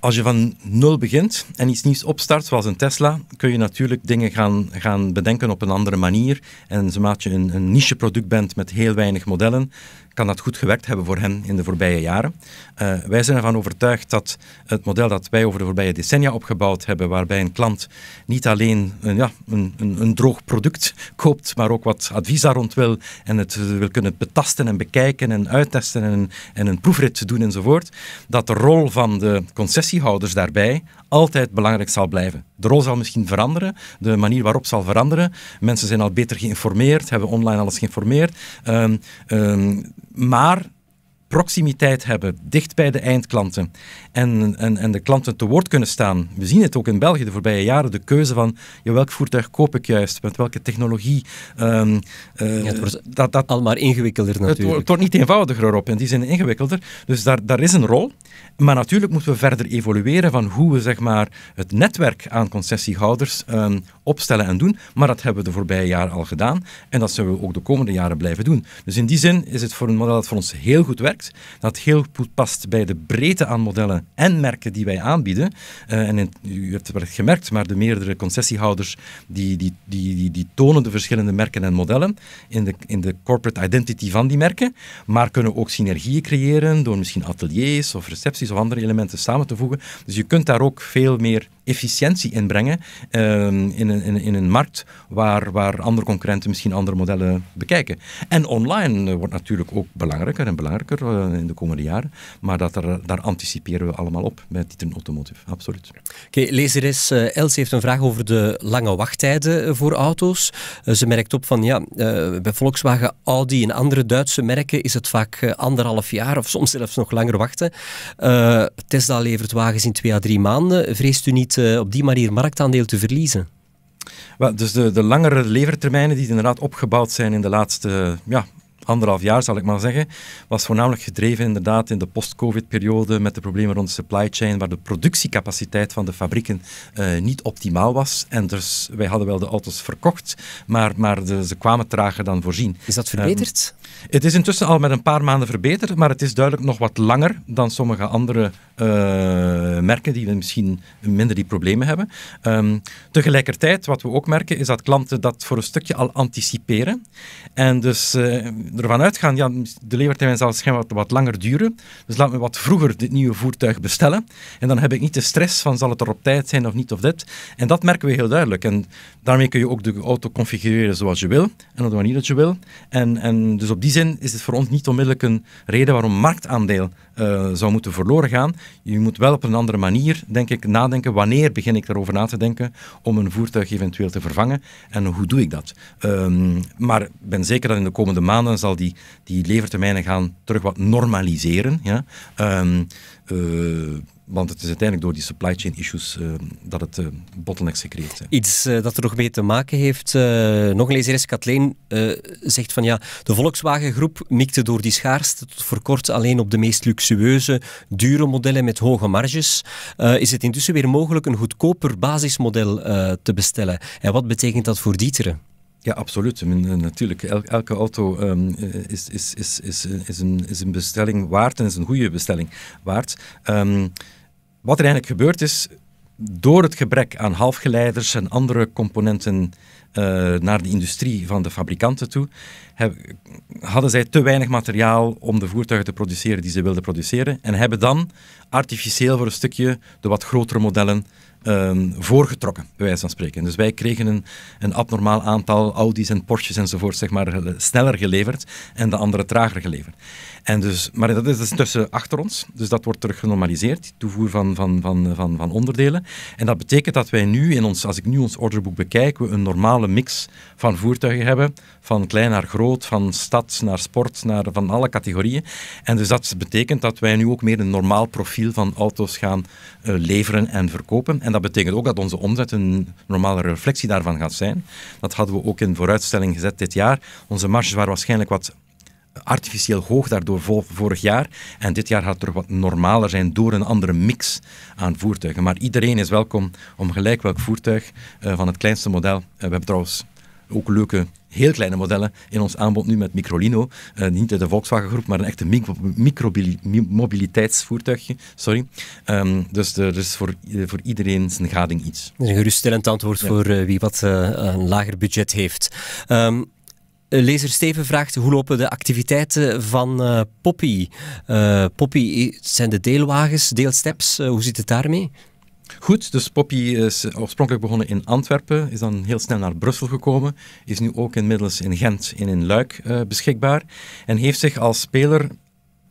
Als je van nul begint en iets nieuws opstart, zoals een Tesla, kun je natuurlijk dingen gaan, gaan bedenken op een andere manier. En zomaar je een, een niche product bent met heel weinig modellen, kan dat goed gewerkt hebben voor hen in de voorbije jaren. Eh, wij zijn ervan overtuigd dat het model dat wij over de voorbije decennia opgebouwd hebben, waarbij een klant niet alleen ja, een, een, een, droog product koopt, maar ook wat advies daar rond wil en het wil kunnen betasten en bekijken en uittesten en, en een proefrit doen enzovoort, dat de rol van de concessiehouders daarbij altijd belangrijk zal blijven. De rol zal misschien veranderen, de manier waarop zal veranderen. Mensen zijn al beter geïnformeerd, hebben online alles geïnformeerd. Um, maar proximiteit hebben, dicht bij de eindklanten en, en, en de klanten te woord kunnen staan. We zien het ook in België de voorbije jaren, de keuze van ja, welk voertuig koop ik juist, met welke technologie. Ehm, eh, dat, dat, al maar ingewikkelder natuurlijk. Het, wordt niet eenvoudiger erop, in die zin ingewikkelder. Dus daar, daar is een rol. Maar natuurlijk moeten we verder evolueren van hoe we zeg maar, het netwerk aan concessiehouders ehm, opstellen en doen. Maar dat hebben we de voorbije jaren al gedaan en dat zullen we ook de komende jaren blijven doen. Dus in die zin is het voor een model dat voor ons heel goed werkt, dat heel goed past bij de breedte aan modellen en merken die wij aanbieden. Eh, en u hebt het wel gemerkt, maar de meerdere concessiehouders die, die, die, die, tonen de verschillende merken en modellen in de, in de corporate identity van die merken, maar kunnen ook synergieën creëren door misschien ateliers of recepties of andere elementen samen te voegen. Dus je kunt daar ook veel meer efficiëntie in brengen ehm, in in, een markt waar, waar andere concurrenten misschien andere modellen bekijken. En online eh, wordt natuurlijk ook belangrijker en belangrijker eh, in de komende jaren. Maar dat daar anticiperen we allemaal op met Titan Automotive, absoluut. Oké, okay, lezeres eh, Els heeft een vraag over de lange wachttijden voor auto's. ze merkt op van, ja, bij Volkswagen, Audi en andere Duitse merken is het vaak anderhalf jaar of soms zelfs nog langer wachten. Tesla levert wagens in twee à drie maanden. Vreest u niet op die manier marktaandeel te verliezen? dus de, de langere levertermijnen die inderdaad opgebouwd zijn in de laatste ja, anderhalf jaar, zal ik maar zeggen, was voornamelijk gedreven inderdaad in de post-covid-periode met de problemen rond de supply chain, waar de productiecapaciteit van de fabrieken eh, niet optimaal was. En dus wij hadden wel de auto's verkocht, maar, maar ze kwamen trager dan voorzien. Is dat verbeterd? Ehm, het is intussen al met een paar maanden verbeterd, maar het is duidelijk nog wat langer dan sommige andere eh, merken die misschien minder die problemen hebben. Ehm, tegelijkertijd, wat we ook merken, is dat klanten dat voor een stukje al anticiperen. En dus... Eh, ervan uitgaan, ja, de levertermijn zal waarschijnlijk wat, wat langer duren. Dus laat me wat vroeger dit nieuwe voertuig bestellen. En dan heb ik niet de stress van zal het er op tijd zijn of niet of dit. En dat merken we heel duidelijk. En daarmee kun je ook de auto configureren zoals je wil en op de manier dat je wil. En, en dus op die zin is het voor ons niet onmiddellijk een reden waarom marktaandeel eh, zou moeten verloren gaan. Je moet wel op een andere manier, denk ik, nadenken. Wanneer begin ik erover na te denken om een voertuig eventueel te vervangen en hoe doe ik dat? Ehm, maar ik ben zeker dat in de komende maanden zal die, die levertermijnen gaan terug wat normaliseren. Ja? Ehm, eh, want het is uiteindelijk door die supply chain issues eh, dat het uh, bottlenecks gecreëerd zijn. Iets dat er nog mee te maken heeft, nog een lezeres Kathleen zegt van ja, de Volkswagen groep mikte door die schaarste tot voor kort alleen op de meest luxueuze, dure modellen met hoge marges. is het intussen weer mogelijk een goedkoper basismodel te bestellen? En wat betekent dat voor Dieteren? Ja, absoluut. natuurlijk, elke auto ehm, eh, is, is, is, is, eh, is, een, is een bestelling waard en is een goede bestelling waard. Ehm, wat er eigenlijk gebeurd is, door het gebrek aan halfgeleiders en andere componenten eh, naar de industrie van de fabrikanten toe, heb, hadden zij te weinig materiaal om de voertuigen te produceren die ze wilden produceren. En hebben dan artificieel voor een stukje de wat grotere modellen ehm, voorgetrokken, bij wijze van spreken. Dus wij kregen een, een abnormaal aantal Audi's en Porsches enzovoort zeg maar, sneller geleverd en de andere trager geleverd. En dus, maar dat is, dus tussen achter ons, dus dat wordt terug genormaliseerd, toevoer van, van, van, van, van onderdelen. En dat betekent dat wij nu, in ons, als ik nu ons orderboek bekijk, we een normale mix van voertuigen hebben, van klein naar groot, van stad naar sport, naar, van alle categorieën. En dus dat betekent dat wij nu ook meer een normaal profiel van auto's gaan eh, leveren en verkopen. En dat betekent ook dat onze omzet een normale reflectie daarvan gaat zijn. Dat hadden we ook in vooruitstelling gezet dit jaar. Onze marges waren waarschijnlijk wat artificieel hoog daardoor vorig jaar. En dit jaar gaat er wat normaler zijn door een andere mix aan voertuigen. Maar iedereen is welkom om gelijk welk voertuig, eh, van het kleinste model. Eh, we hebben trouwens ook leuke heel kleine modellen in ons aanbod nu met Microlino. Eh, niet uit de Volkswagen groep, maar een echte micromobiliteitsvoertuigje. Micro sorry. Ehm, dus er is dus voor, eh, voor iedereen zijn gading iets. Een geruststellend antwoord voor eh, wie wat een lager budget heeft. Ehm, lezer Steven vraagt, hoe lopen de activiteiten van Poppy? Poppy, zijn de deelwagens, deelsteps? hoe zit het daarmee? Goed, dus Poppy is eh, oorspronkelijk begonnen in Antwerpen, is dan heel snel naar Brussel gekomen, is nu ook inmiddels in Gent en in Luik eh, beschikbaar en heeft zich als speler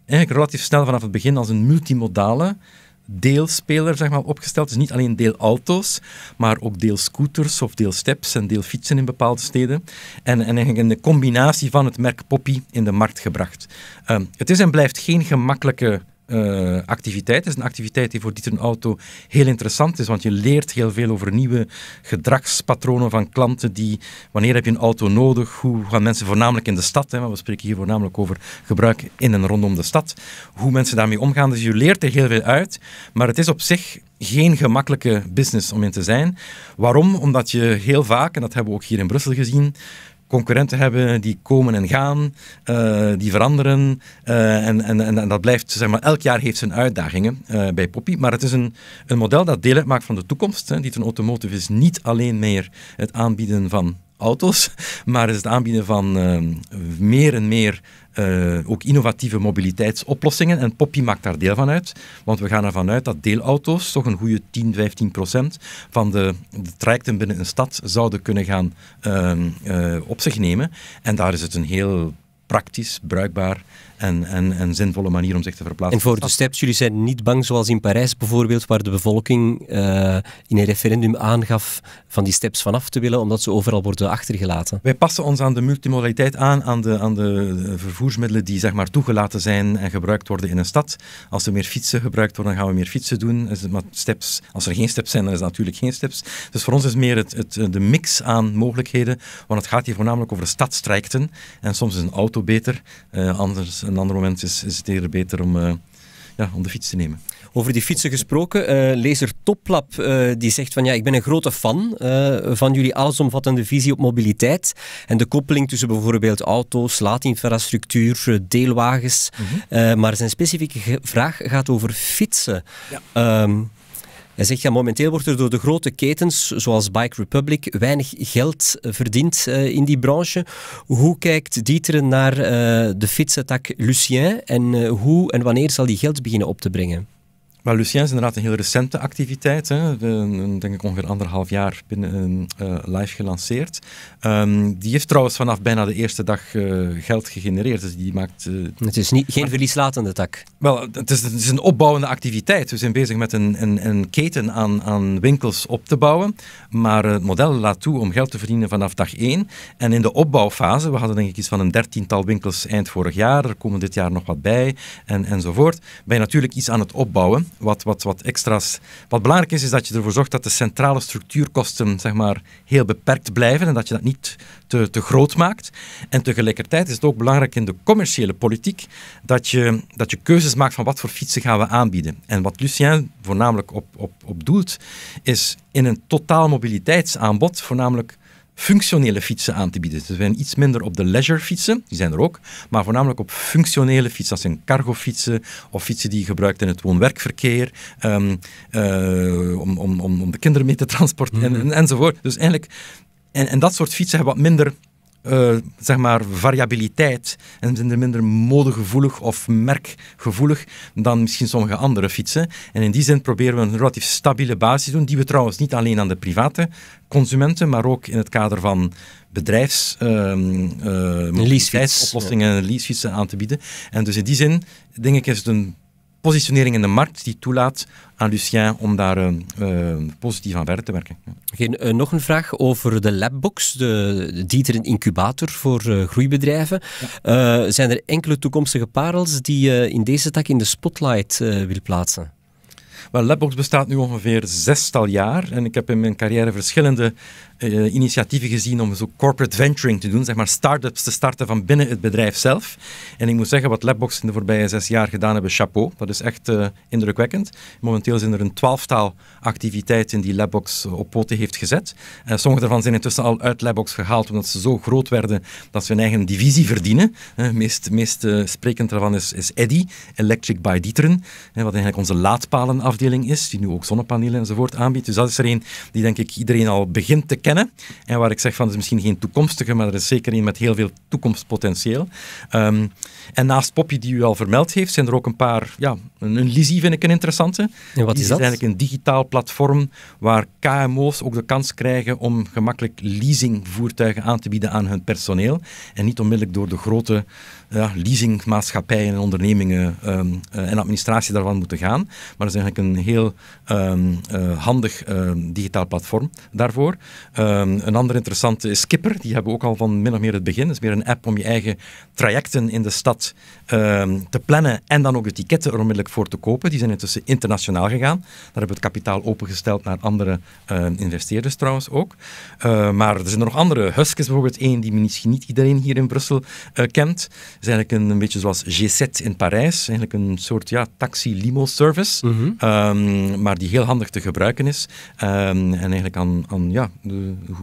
eigenlijk relatief snel vanaf het begin als een multimodale deelspeler zeg maar, opgesteld. Dus niet alleen deel auto's, maar ook deel scooters of deel steps en deel fietsen in bepaalde steden. En, en eigenlijk de combinatie van het merk Poppy in de markt gebracht. Ehm, het is en blijft geen gemakkelijke uh, activiteit. is een activiteit die voor Dieter Auto heel interessant is, want je leert heel veel over nieuwe gedragspatronen van klanten die, wanneer heb je een auto nodig, hoe gaan mensen voornamelijk in de stad, hè, we spreken hier voornamelijk over gebruik in en rondom de stad, hoe mensen daarmee omgaan. Dus je leert er heel veel uit, maar het is op zich geen gemakkelijke business om in te zijn. Waarom? Omdat je heel vaak, en dat hebben we ook hier in Brussel gezien, concurrenten hebben die komen en gaan, eh, die veranderen. Eh, en, en, en, dat blijft, zeg maar, elk jaar heeft zijn uitdagingen eh, bij Poppy. Maar het is een, een model dat deel uitmaakt van de toekomst. Hè. Automotive is niet alleen meer het aanbieden van auto's, maar is het aanbieden van meer en meer eh, ook innovatieve mobiliteitsoplossingen. En Poppy maakt daar deel van uit, want we gaan ervan uit dat deelauto's toch een goede 10, 15 procent van de, de trajecten binnen een stad zouden kunnen gaan ehm, eh, op zich nemen. En daar is het een heel praktisch, bruikbaar en, en, zinvolle manier om zich te verplaatsen. En voor de steps, jullie zijn niet bang zoals in Parijs bijvoorbeeld, waar de bevolking eh, in een referendum aangaf van die steps vanaf te willen, omdat ze overal worden achtergelaten. Wij passen ons aan de multimodaliteit aan, aan de, aan de vervoersmiddelen die zeg maar toegelaten zijn en gebruikt worden in een stad. Als er meer fietsen gebruikt worden, dan gaan we meer fietsen doen. Maar steps, als er geen steps zijn, dan is dat natuurlijk geen steps. Dus voor ons is meer het, het, de mix aan mogelijkheden, want het gaat hier voornamelijk over stadstrijkten. En soms is een auto beter, uh, anders een ander moment is, is het eerder beter om, eh, ja, om de fiets te nemen. Over die fietsen gesproken, eh, lezer Toplap eh, die zegt van ja, ik ben een grote fan van jullie allesomvattende visie op mobiliteit en de koppeling tussen bijvoorbeeld auto's, laadinfrastructuur, deelwagens. Mhm. maar zijn specifieke vraag gaat over fietsen. Ja. Ehm, hij zegt ja, momenteel wordt er door de grote ketens zoals Bike Republic weinig geld verdiend uh, in die branche. Hoe kijkt Dieter naar eh, de fietsentak Lucien en eh, hoe en wanneer zal die geld beginnen op te brengen? Maar Lucien is inderdaad een heel recente activiteit. Hè. We, denk ik ongeveer anderhalf jaar binnen, eh, live gelanceerd. Ehm, die heeft trouwens vanaf bijna de eerste dag eh, geld gegenereerd. Dus die maakt, eh, het is niet, geen verlieslatende tak. Wel, het is, is, een opbouwende activiteit. We zijn bezig met een, een, een keten aan, aan, winkels op te bouwen. Maar het model laat toe om geld te verdienen vanaf dag één. En in de opbouwfase, we hadden denk ik iets van een dertiental winkels eind vorig jaar. Er komen dit jaar nog wat bij en, enzovoort. Ben je natuurlijk iets aan het opbouwen wat, wat, wat extra's. Wat belangrijk is, is dat je ervoor zorgt dat de centrale structuurkosten zeg maar, heel beperkt blijven en dat je dat niet te, te groot maakt. En tegelijkertijd is het ook belangrijk in de commerciële politiek dat je, dat je keuzes maakt van wat voor fietsen gaan we aanbieden. En wat Lucien voornamelijk op, op, op doelt, is in een totaal mobiliteitsaanbod voornamelijk functionele fietsen aan te bieden. Ze zijn iets minder op de leisure fietsen, die zijn er ook, maar voornamelijk op functionele fietsen. Dat zijn cargo fietsen of fietsen die je gebruikt in het woon-werkverkeer, ehm, eh, om, om, om, de kinderen mee te transporten mhm. en, enzovoort. Dus eigenlijk, en, en dat soort fietsen hebben wat minder eh, zeg maar variabiliteit en zijn er minder modegevoelig of merkgevoelig dan misschien sommige andere fietsen. En in die zin proberen we een relatief stabiele basis te doen, die we trouwens niet alleen aan de private consumenten, maar ook in het kader van bedrijfs, uh, uh, leasefietsen aan te bieden. En dus in die zin, denk ik, is het een positionering in de markt die toelaat aan Lucien om daar eh, eh, positief aan verder te werken. Eh, nog een vraag over de Labbox, de, de Dieter incubator voor groeibedrijven. zijn er enkele toekomstige parels die je in deze tak in de spotlight wil plaatsen? Wel, Labbox bestaat nu ongeveer zestal jaar en ik heb in mijn carrière verschillende eh, initiatieven gezien om zo corporate venturing te doen, zeg maar start-ups te starten van binnen het bedrijf zelf. En ik moet zeggen, wat Labbox in de voorbije zes jaar gedaan hebben, chapeau. Dat is echt eh, indrukwekkend. Momenteel zijn er een twaalftaal activiteiten die Labbox eh, op poten heeft gezet. Uh, sommige daarvan zijn intussen al uit Labbox gehaald, omdat ze zo groot werden dat ze hun eigen divisie verdienen. meest, meest sprekend daarvan is, is Eddy, Electric by Dieteren, wat eigenlijk onze laadpalenafdeling is, die nu ook zonnepanelen enzovoort aanbiedt. Dus dat is er een die denk ik iedereen al begint te kennen en waar ik zeg van, het is misschien geen toekomstige, maar er is zeker een met heel veel toekomstpotentieel. Ehm, en naast Poppy, die u al vermeld heeft, zijn er ook een paar, ja, een, een Lizzie vind ik een interessante. En wat is, dat? dat? is eigenlijk een digitaal platform waar KMO's ook de kans krijgen om gemakkelijk leasingvoertuigen aan te bieden aan hun personeel. En niet onmiddellijk door de grote ja, leasingmaatschappijen en ondernemingen ehm, eh, en administratie daarvan moeten gaan. Maar dat is eigenlijk een heel ehm, eh, handig ehm, digitaal platform daarvoor. een ander interessante is Skipper. Die hebben we ook al van min of meer het begin. Dat is meer een app om je eigen trajecten in de stad te plannen en dan ook de ticketten er onmiddellijk voor te kopen. Die zijn intussen internationaal gegaan. Daar hebben we het kapitaal opengesteld naar andere investeerders trouwens ook. Eh, maar er zijn er nog andere. Husk is bijvoorbeeld één die misschien niet iedereen hier in Brussel kent is eigenlijk een, een beetje zoals G7 in Parijs. Eigenlijk een soort ja, taxi-limo-service, mhm. ehm, maar die heel handig te gebruiken is. Ehm, en eigenlijk aan, aan ja,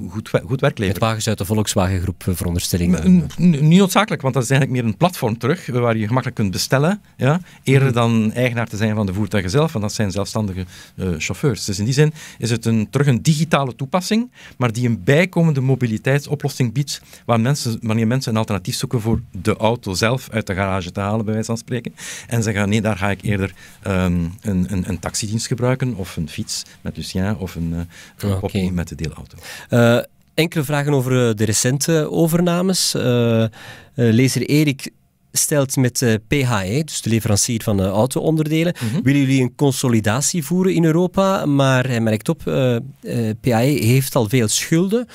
goed, goed werk levert. Het wagens uit de Volkswagen-groep, eh, veronderstelling. Niet noodzakelijk, want dat is eigenlijk meer een platform terug eh, waar je gemakkelijk kunt bestellen. Ja, eerder mhm. dan eigenaar te zijn van de voertuigen zelf, want dat zijn zelfstandige eh, chauffeurs. Dus in die zin is het een, terug een digitale toepassing, maar die een bijkomende mobiliteitsoplossing biedt waar mensen, wanneer mensen een alternatief zoeken voor de auto zelf uit de garage te halen, bij wijze van spreken. En ze gaan, nee, daar ga ik eerder ehm, een, een, een, taxidienst gebruiken, of een fiets met Lucien, of een, uh, eh, okay. met de deelauto. Eh, enkele vragen over eh, de recente overnames. Uh, lezer Erik stelt met eh, PHE, dus de leverancier van de eh, auto-onderdelen, mhm. willen jullie een consolidatie voeren in Europa, maar hij merkt op, eh, PHE heeft al veel schulden.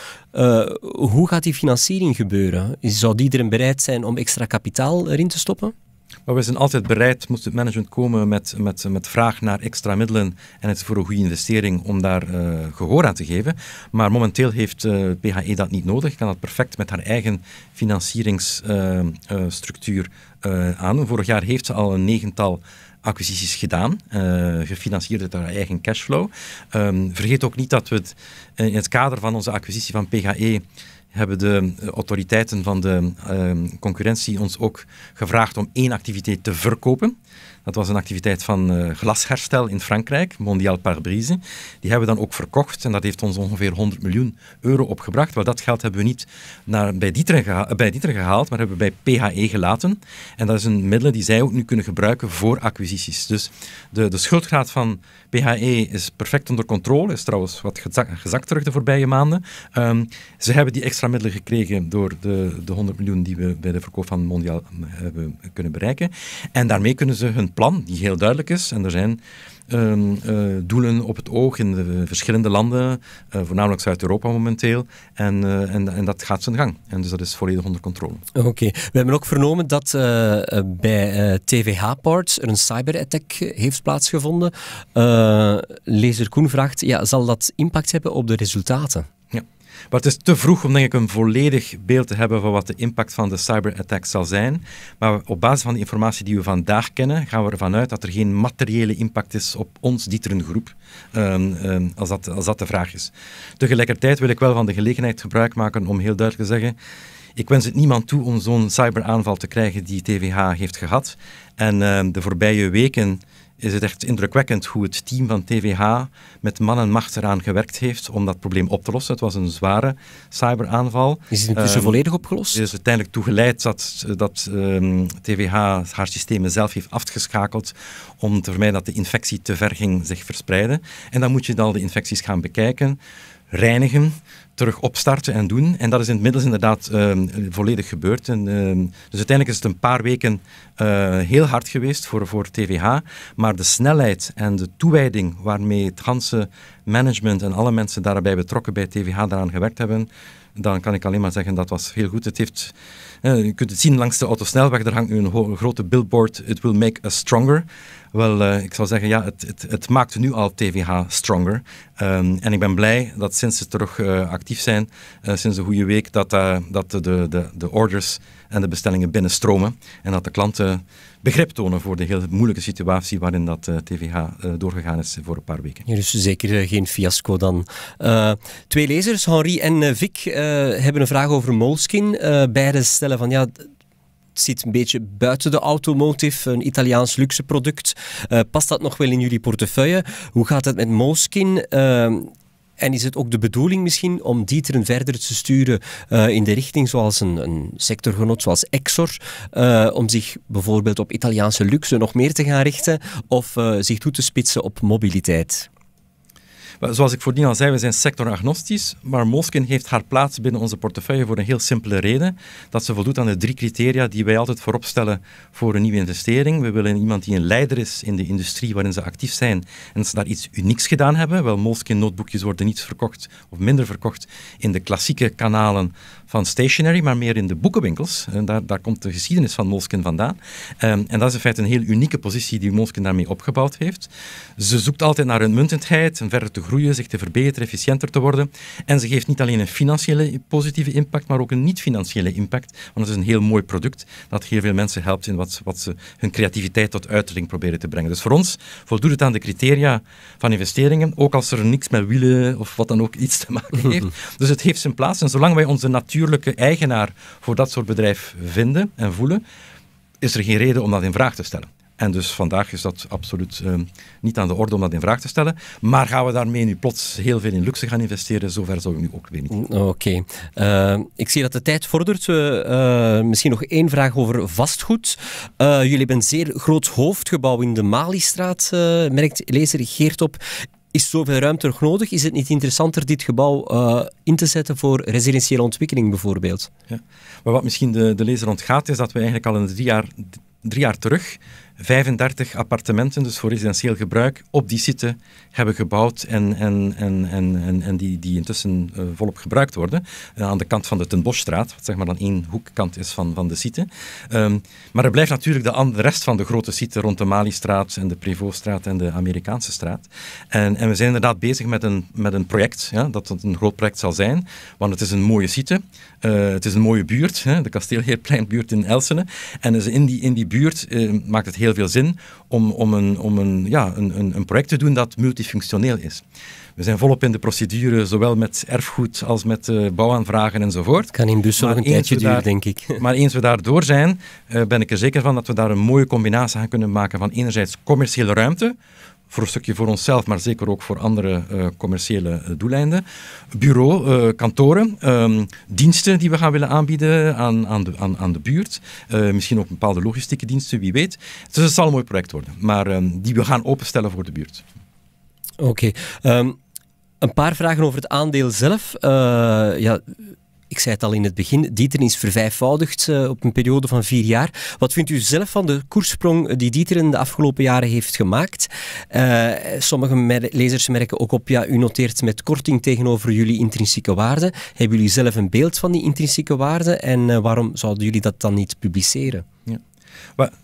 hoe gaat die financiering gebeuren? Zou die iedereen bereid zijn om extra kapitaal erin te stoppen? we zijn altijd bereid, moest het management komen met, met, met vraag naar extra middelen en het is voor een goede investering om daar eh, gehoor aan te geven. Maar momenteel heeft eh, PHE dat niet nodig, kan dat perfect met haar eigen financieringsstructuur eh, aan. Vorig jaar heeft ze al een negental acquisities gedaan, gefinancierd uit haar eigen cashflow. Ehm, vergeet ook niet dat we het, in het kader van onze acquisitie van PHE hebben de eh, autoriteiten van de ehm, concurrentie ons ook gevraagd om één activiteit te verkopen. Dat was een activiteit van eh, glasherstel in Frankrijk, Mondial Parbrise. Die hebben we dan ook verkocht en dat heeft ons ongeveer 100 miljoen euro opgebracht. Wel, dat geld hebben we niet naar, bij, Dieter gehaald, eh, bij Dieter gehaald, maar hebben we bij PHE gelaten. En dat is een middel die zij ook nu kunnen gebruiken voor acquisities. Dus de, de schuldgraad van PHE is perfect onder controle, is trouwens wat gezakt terug de voorbije maanden. Ehm, ze hebben die extra middelen gekregen door de, de 100 miljoen die we bij de verkoop van Mondial eh, hebben kunnen bereiken. En daarmee kunnen ze hun plan die heel duidelijk is. En er zijn ehm, eh, doelen op het oog in de verschillende landen, eh, voornamelijk Zuid-Europa momenteel. En, eh, en, en, dat gaat zijn gang. En dus dat is volledig onder controle. Oké. We hebben ook vernomen dat bij TVH Ports er een cyberattack heeft plaatsgevonden. Lezer Koen vraagt, ja, zal dat impact hebben op de resultaten? Maar het is te vroeg om denk ik een volledig beeld te hebben van wat de impact van de cyberattack zal zijn. Maar op basis van de informatie die we vandaag kennen, gaan we ervan uit dat er geen materiële impact is op ons Dieteren-groep, ehm, ehm, als, dat, als dat de vraag is. Tegelijkertijd wil ik wel van de gelegenheid gebruik maken om heel duidelijk te zeggen, ik wens het niemand toe om zo'n cyberaanval te krijgen die TVH heeft gehad. En ehm, de voorbije weken is het echt indrukwekkend hoe het team van TVH met man en macht eraan gewerkt heeft om dat probleem op te lossen. Het was een zware cyberaanval. Is het intussen ehm, volledig opgelost? Het is uiteindelijk toegeleid dat, dat ehm, TVH haar systemen zelf heeft afgeschakeld om te vermijden dat de infectie te ver ging zich verspreiden. En dan moet je dan de infecties gaan bekijken reinigen, terug opstarten en doen. En dat is inmiddels inderdaad ehm, volledig gebeurd. En, ehm, dus uiteindelijk is het een paar weken eh, heel hard geweest voor, voor TVH. Maar de snelheid en de toewijding waarmee het ganse management en alle mensen daarbij betrokken bij TVH daaraan gewerkt hebben, dan kan ik alleen maar zeggen dat was heel goed. Het heeft, eh, je kunt het zien langs de autosnelweg, er hangt nu een grote billboard, It will make us stronger. Wel, eh, ik zou zeggen, ja, het, het, het, maakt nu al TVH stronger. Ehm, en ik ben blij dat sinds ze terug uh, actief zijn, eh, sinds de goede week, dat, dat de, de, de orders en de bestellingen binnenstromen. En dat de klanten begrip tonen voor de heel moeilijke situatie waarin dat TVH doorgegaan is voor een paar weken. dus zeker geen fiasco dan. twee lezers, Henri en Vic, hebben een vraag over Moleskin. beide stellen van ja, zit een beetje buiten de automotive, een Italiaans luxe product. Uh, past dat nog wel in jullie portefeuille? Hoe gaat het met Moskin? Eh, en is het ook de bedoeling misschien om Dieteren verder te sturen eh, in de richting zoals een, een sectorgenoot zoals Exor, om zich bijvoorbeeld op Italiaanse luxe nog meer te gaan richten of zich toe te spitsen op mobiliteit? Zoals ik voordien al zei, we zijn sectoragnostisch, maar Moleskine heeft haar plaats binnen onze portefeuille voor een heel simpele reden. Dat ze voldoet aan de drie criteria die wij altijd voorop stellen voor een nieuwe investering. We willen iemand die een leider is in de industrie waarin ze actief zijn en ze daar iets unieks gedaan hebben. Wel, Moleskine notebookjes worden niet verkocht of minder verkocht in de klassieke kanalen van stationery, maar meer in de boekenwinkels. En eh, daar, daar komt de geschiedenis van Molsken vandaan. Ehm, en dat is in feite een heel unieke positie die Molsken daarmee opgebouwd heeft. Ze zoekt altijd naar hun muntendheid, verder te groeien, zich te verbeteren, efficiënter te worden. En ze geeft niet alleen een financiële positieve impact, maar ook een niet-financiële impact. Want het is een heel mooi product dat heel veel mensen helpt in wat, wat ze hun creativiteit tot uitdrukking proberen te brengen. Dus voor ons voldoet het aan de criteria van investeringen, ook als er niks met wielen of wat dan ook iets te maken heeft. Dus het heeft zijn plaats. En zolang wij onze natuur natuurlijke eigenaar voor dat soort bedrijf vinden en voelen, is er geen reden om dat in vraag te stellen. En dus vandaag is dat absoluut ehm, niet aan de orde om dat in vraag te stellen. Maar gaan we daarmee nu plots heel veel in luxe gaan investeren? Zover zou ik nu ook weer niet. Mm, oké. Eh, ik zie dat de tijd vordert. Eh, misschien nog één vraag over vastgoed. Eh, jullie hebben een zeer groot hoofdgebouw in de Maliestraat, merkt lezer Geert op is zoveel ruimte nog nodig? Is het niet interessanter dit gebouw eh, in te zetten voor residentiële ontwikkeling bijvoorbeeld? Ja. Maar wat misschien de, de lezer ontgaat, is dat we eigenlijk al in drie jaar, drie jaar terug 35 appartementen, dus voor residentieel gebruik, op die site hebben gebouwd en, en, en, en, en, die, die intussen eh, volop gebruikt worden. Eh, aan de kant van de Ten Boschstraat, wat zeg maar dan één hoekkant is van, van de site. Ehm, maar er blijft natuurlijk de, de, rest van de grote site rond de Maliestraat en de Privostraat en de Amerikaanse straat. En, en we zijn inderdaad bezig met een, met een project, ja, dat een groot project zal zijn, want het is een mooie site. Eh, het is een mooie buurt, hè, de Kasteelheerpleinbuurt in Elsene. En dus in die, in die buurt maakt het heel veel zin om, om, een, om een, ja, een, een project te doen dat multifunctioneel is. We zijn volop in de procedure, zowel met erfgoed als met uh, bouwaanvragen enzovoort. kan in Brussel nog een tijdje duren, denk ik. Maar eens we daar door zijn, eh, ben ik er zeker van dat we daar een mooie combinatie gaan kunnen maken van enerzijds commerciële ruimte, voor een stukje voor onszelf, maar zeker ook voor andere eh, commerciële eh, doeleinden. Bureau, eh, kantoren, ehm, diensten die we gaan willen aanbieden aan, aan, de, aan, aan de buurt. misschien ook bepaalde logistieke diensten, wie weet. Dus het zal een mooi project worden, maar ehm, die we gaan openstellen voor de buurt. Oké. Ehm, een paar vragen over het aandeel zelf. ja, ik zei het al in het begin, Dieter is vervijfvoudigd eh, op een periode van vier jaar. Wat vindt u zelf van de koersprong die Dieter in de afgelopen jaren heeft gemaakt? Eh, sommige lezers merken ook op, ja, u noteert met korting tegenover jullie intrinsieke waarde. Hebben jullie zelf een beeld van die intrinsieke waarde en eh, waarom zouden jullie dat dan niet publiceren?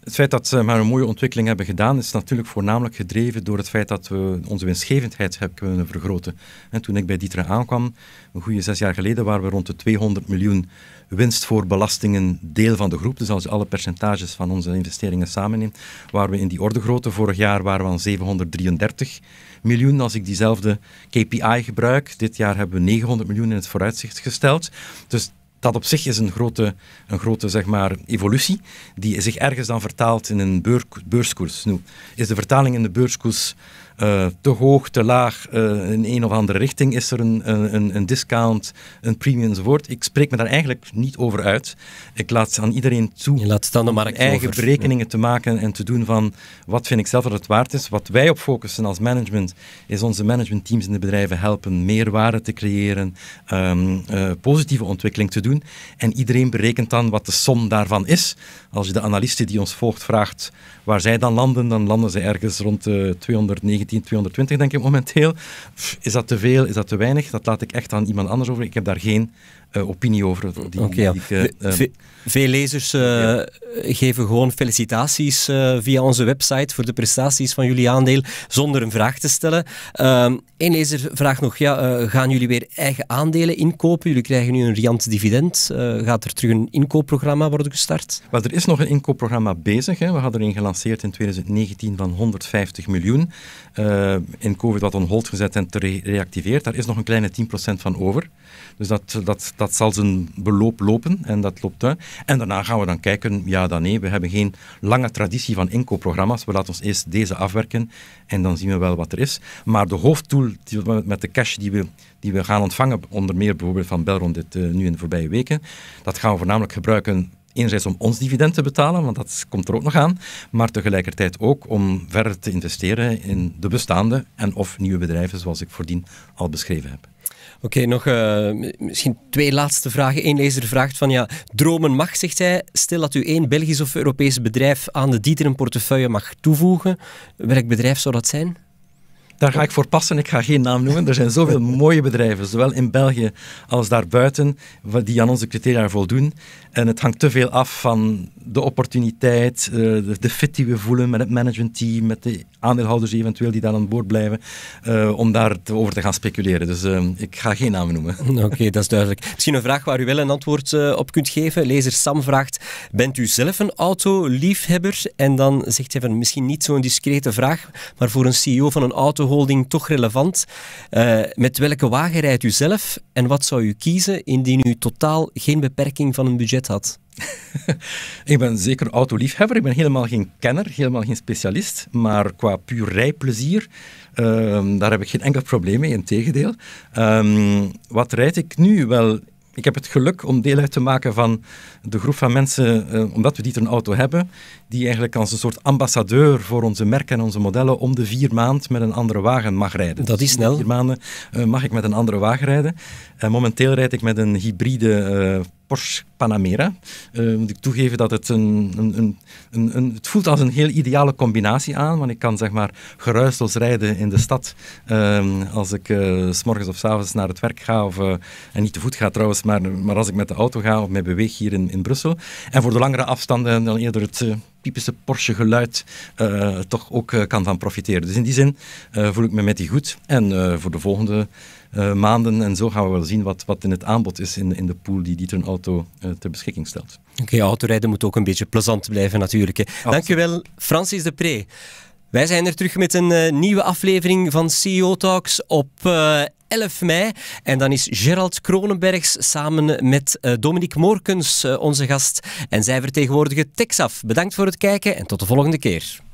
het feit dat we maar een mooie ontwikkeling hebben gedaan, is natuurlijk voornamelijk gedreven door het feit dat we onze winstgevendheid hebben kunnen vergroten. En toen ik bij Dietra aankwam, een goede zes jaar geleden, waren we rond de 200 miljoen winst voor belastingen deel van de groep. Dus als je alle percentages van onze investeringen samenneemt, waren we in die orde grootte. Vorig jaar waren we aan 733 miljoen. Als ik diezelfde KPI gebruik, dit jaar hebben we 900 miljoen in het vooruitzicht gesteld. Dus dat op zich is een grote, een grote zeg maar, evolutie, die zich ergens dan vertaalt in een beurs, beurskoers. Nu, is de vertaling in de beurskoers te eh, hoog, te laag, eh, in een of andere richting is er een, een, een discount, een premium enzovoort. Ik spreek me daar eigenlijk niet over uit. Ik laat aan iedereen toe Je laat eigen berekeningen te maken en te doen van wat vind ik zelf dat het waard is. Wat wij op focussen als management is onze managementteams in de bedrijven helpen meer waarde te creëren, ehm, eh, positieve ontwikkeling te doen. En iedereen berekent dan wat de som daarvan is. Als je de analisten die ons volgt vraagt waar zij dan landen, dan landen ze ergens rond de 219, 220 denk ik momenteel. Is dat te veel? Is dat te weinig? Dat laat ik echt aan iemand anders over. Ik heb daar geen eh, opinie over. Die, die ik, ehm, veel lezers eh, geven gewoon felicitaties eh, via onze website voor de prestaties van jullie aandeel, zonder een vraag te stellen. Eén ehm, lezer vraagt nog, ja, gaan jullie weer eigen aandelen inkopen? Jullie krijgen nu een riant dividend. gaat er terug een inkoopprogramma worden gestart? Maar er is nog een inkoopprogramma bezig. Hè. We hadden er een gelanceerd in 2019 van 150 miljoen. in COVID wat on hold gezet en te reactiveerd. Daar is nog een kleine 10% van over. Dus dat, dat dat zal zijn beloop lopen en dat loopt uit. En daarna gaan we dan kijken, ja dan nee, we hebben geen lange traditie van inkoopprogramma's. We laten ons eerst deze afwerken en dan zien we wel wat er is. Maar de hoofddoel met de cash die we, die we gaan ontvangen, onder meer bijvoorbeeld van Belron dit eh, nu in de voorbije weken, dat gaan we voornamelijk gebruiken enerzijds om ons dividend te betalen, want dat komt er ook nog aan, maar tegelijkertijd ook om verder te investeren in de bestaande en of nieuwe bedrijven zoals ik voordien al beschreven heb. Oké, nog eh, misschien twee laatste vragen. Eén lezer vraagt van ja, dromen mag, zegt hij. Stel dat u één Belgisch of Europees bedrijf aan de Dieteren portefeuille mag toevoegen. Welk bedrijf zou dat zijn? Daar ga ik voor passen. Ik ga geen naam noemen. Er zijn zoveel mooie bedrijven, zowel in België als daarbuiten, die aan onze criteria voldoen. En het hangt te veel af van de opportuniteit, eh, de fit die we voelen met het managementteam, met de aandeelhouders eventueel die daar aan boord blijven, eh, om daar over te gaan speculeren. Dus eh, ik ga geen namen noemen. Oké, dat is duidelijk. Misschien een vraag waar u wel een antwoord op kunt geven. Lezer Sam vraagt, bent u zelf een autoliefhebber? En dan zegt hij van, misschien niet zo'n discrete vraag, maar voor een CEO van een auto holding toch relevant. Eh, met welke wagen rijdt u zelf en wat zou u kiezen indien u totaal geen beperking van een budget had? ik ben zeker autoliefhebber. Ik ben helemaal geen kenner, helemaal geen specialist. Maar qua puur rijplezier, ehm, daar heb ik geen enkel probleem mee, integendeel. Um, wat rijd ik nu? Wel, ik heb het geluk om deel uit te maken van de groep van mensen, eh, omdat we die een auto hebben, die eigenlijk als een soort ambassadeur voor onze merken en onze modellen om de vier maanden met een andere wagen mag rijden. Dat is snel. de vier maanden eh, mag ik met een andere wagen rijden. En momenteel rijd ik met een hybride eh, Porsche Panamera. Uh, moet ik toegeven dat het een, een, een, een, Het voelt als een heel ideale combinatie aan, want ik kan zeg maar geruisloos rijden in de stad ehm, als ik uh, s morgens of s avonds naar het werk ga, of, en niet te voet ga trouwens, maar, maar als ik met de auto ga of mij beweeg hier in, in Brussel. En voor de langere afstanden dan eerder het typische Porsche geluid eh, toch ook eh, kan van profiteren. Dus in die zin eh, voel ik me met die goed. En voor de volgende maanden en zo gaan we wel zien wat, wat in het aanbod is in, in de pool die Dieter Auto ter beschikking stelt. Oké, autorijden moet ook een beetje plezant blijven natuurlijk. Dankjewel, Francis de Pre. Wij zijn er terug met een nieuwe aflevering van CEO Talks op 11 mei. En dan is Gerald Kronenbergs samen met eh, Dominique Moorkens eh, onze gast. En zij vertegenwoordigen Texaf. Bedankt voor het kijken en tot de volgende keer.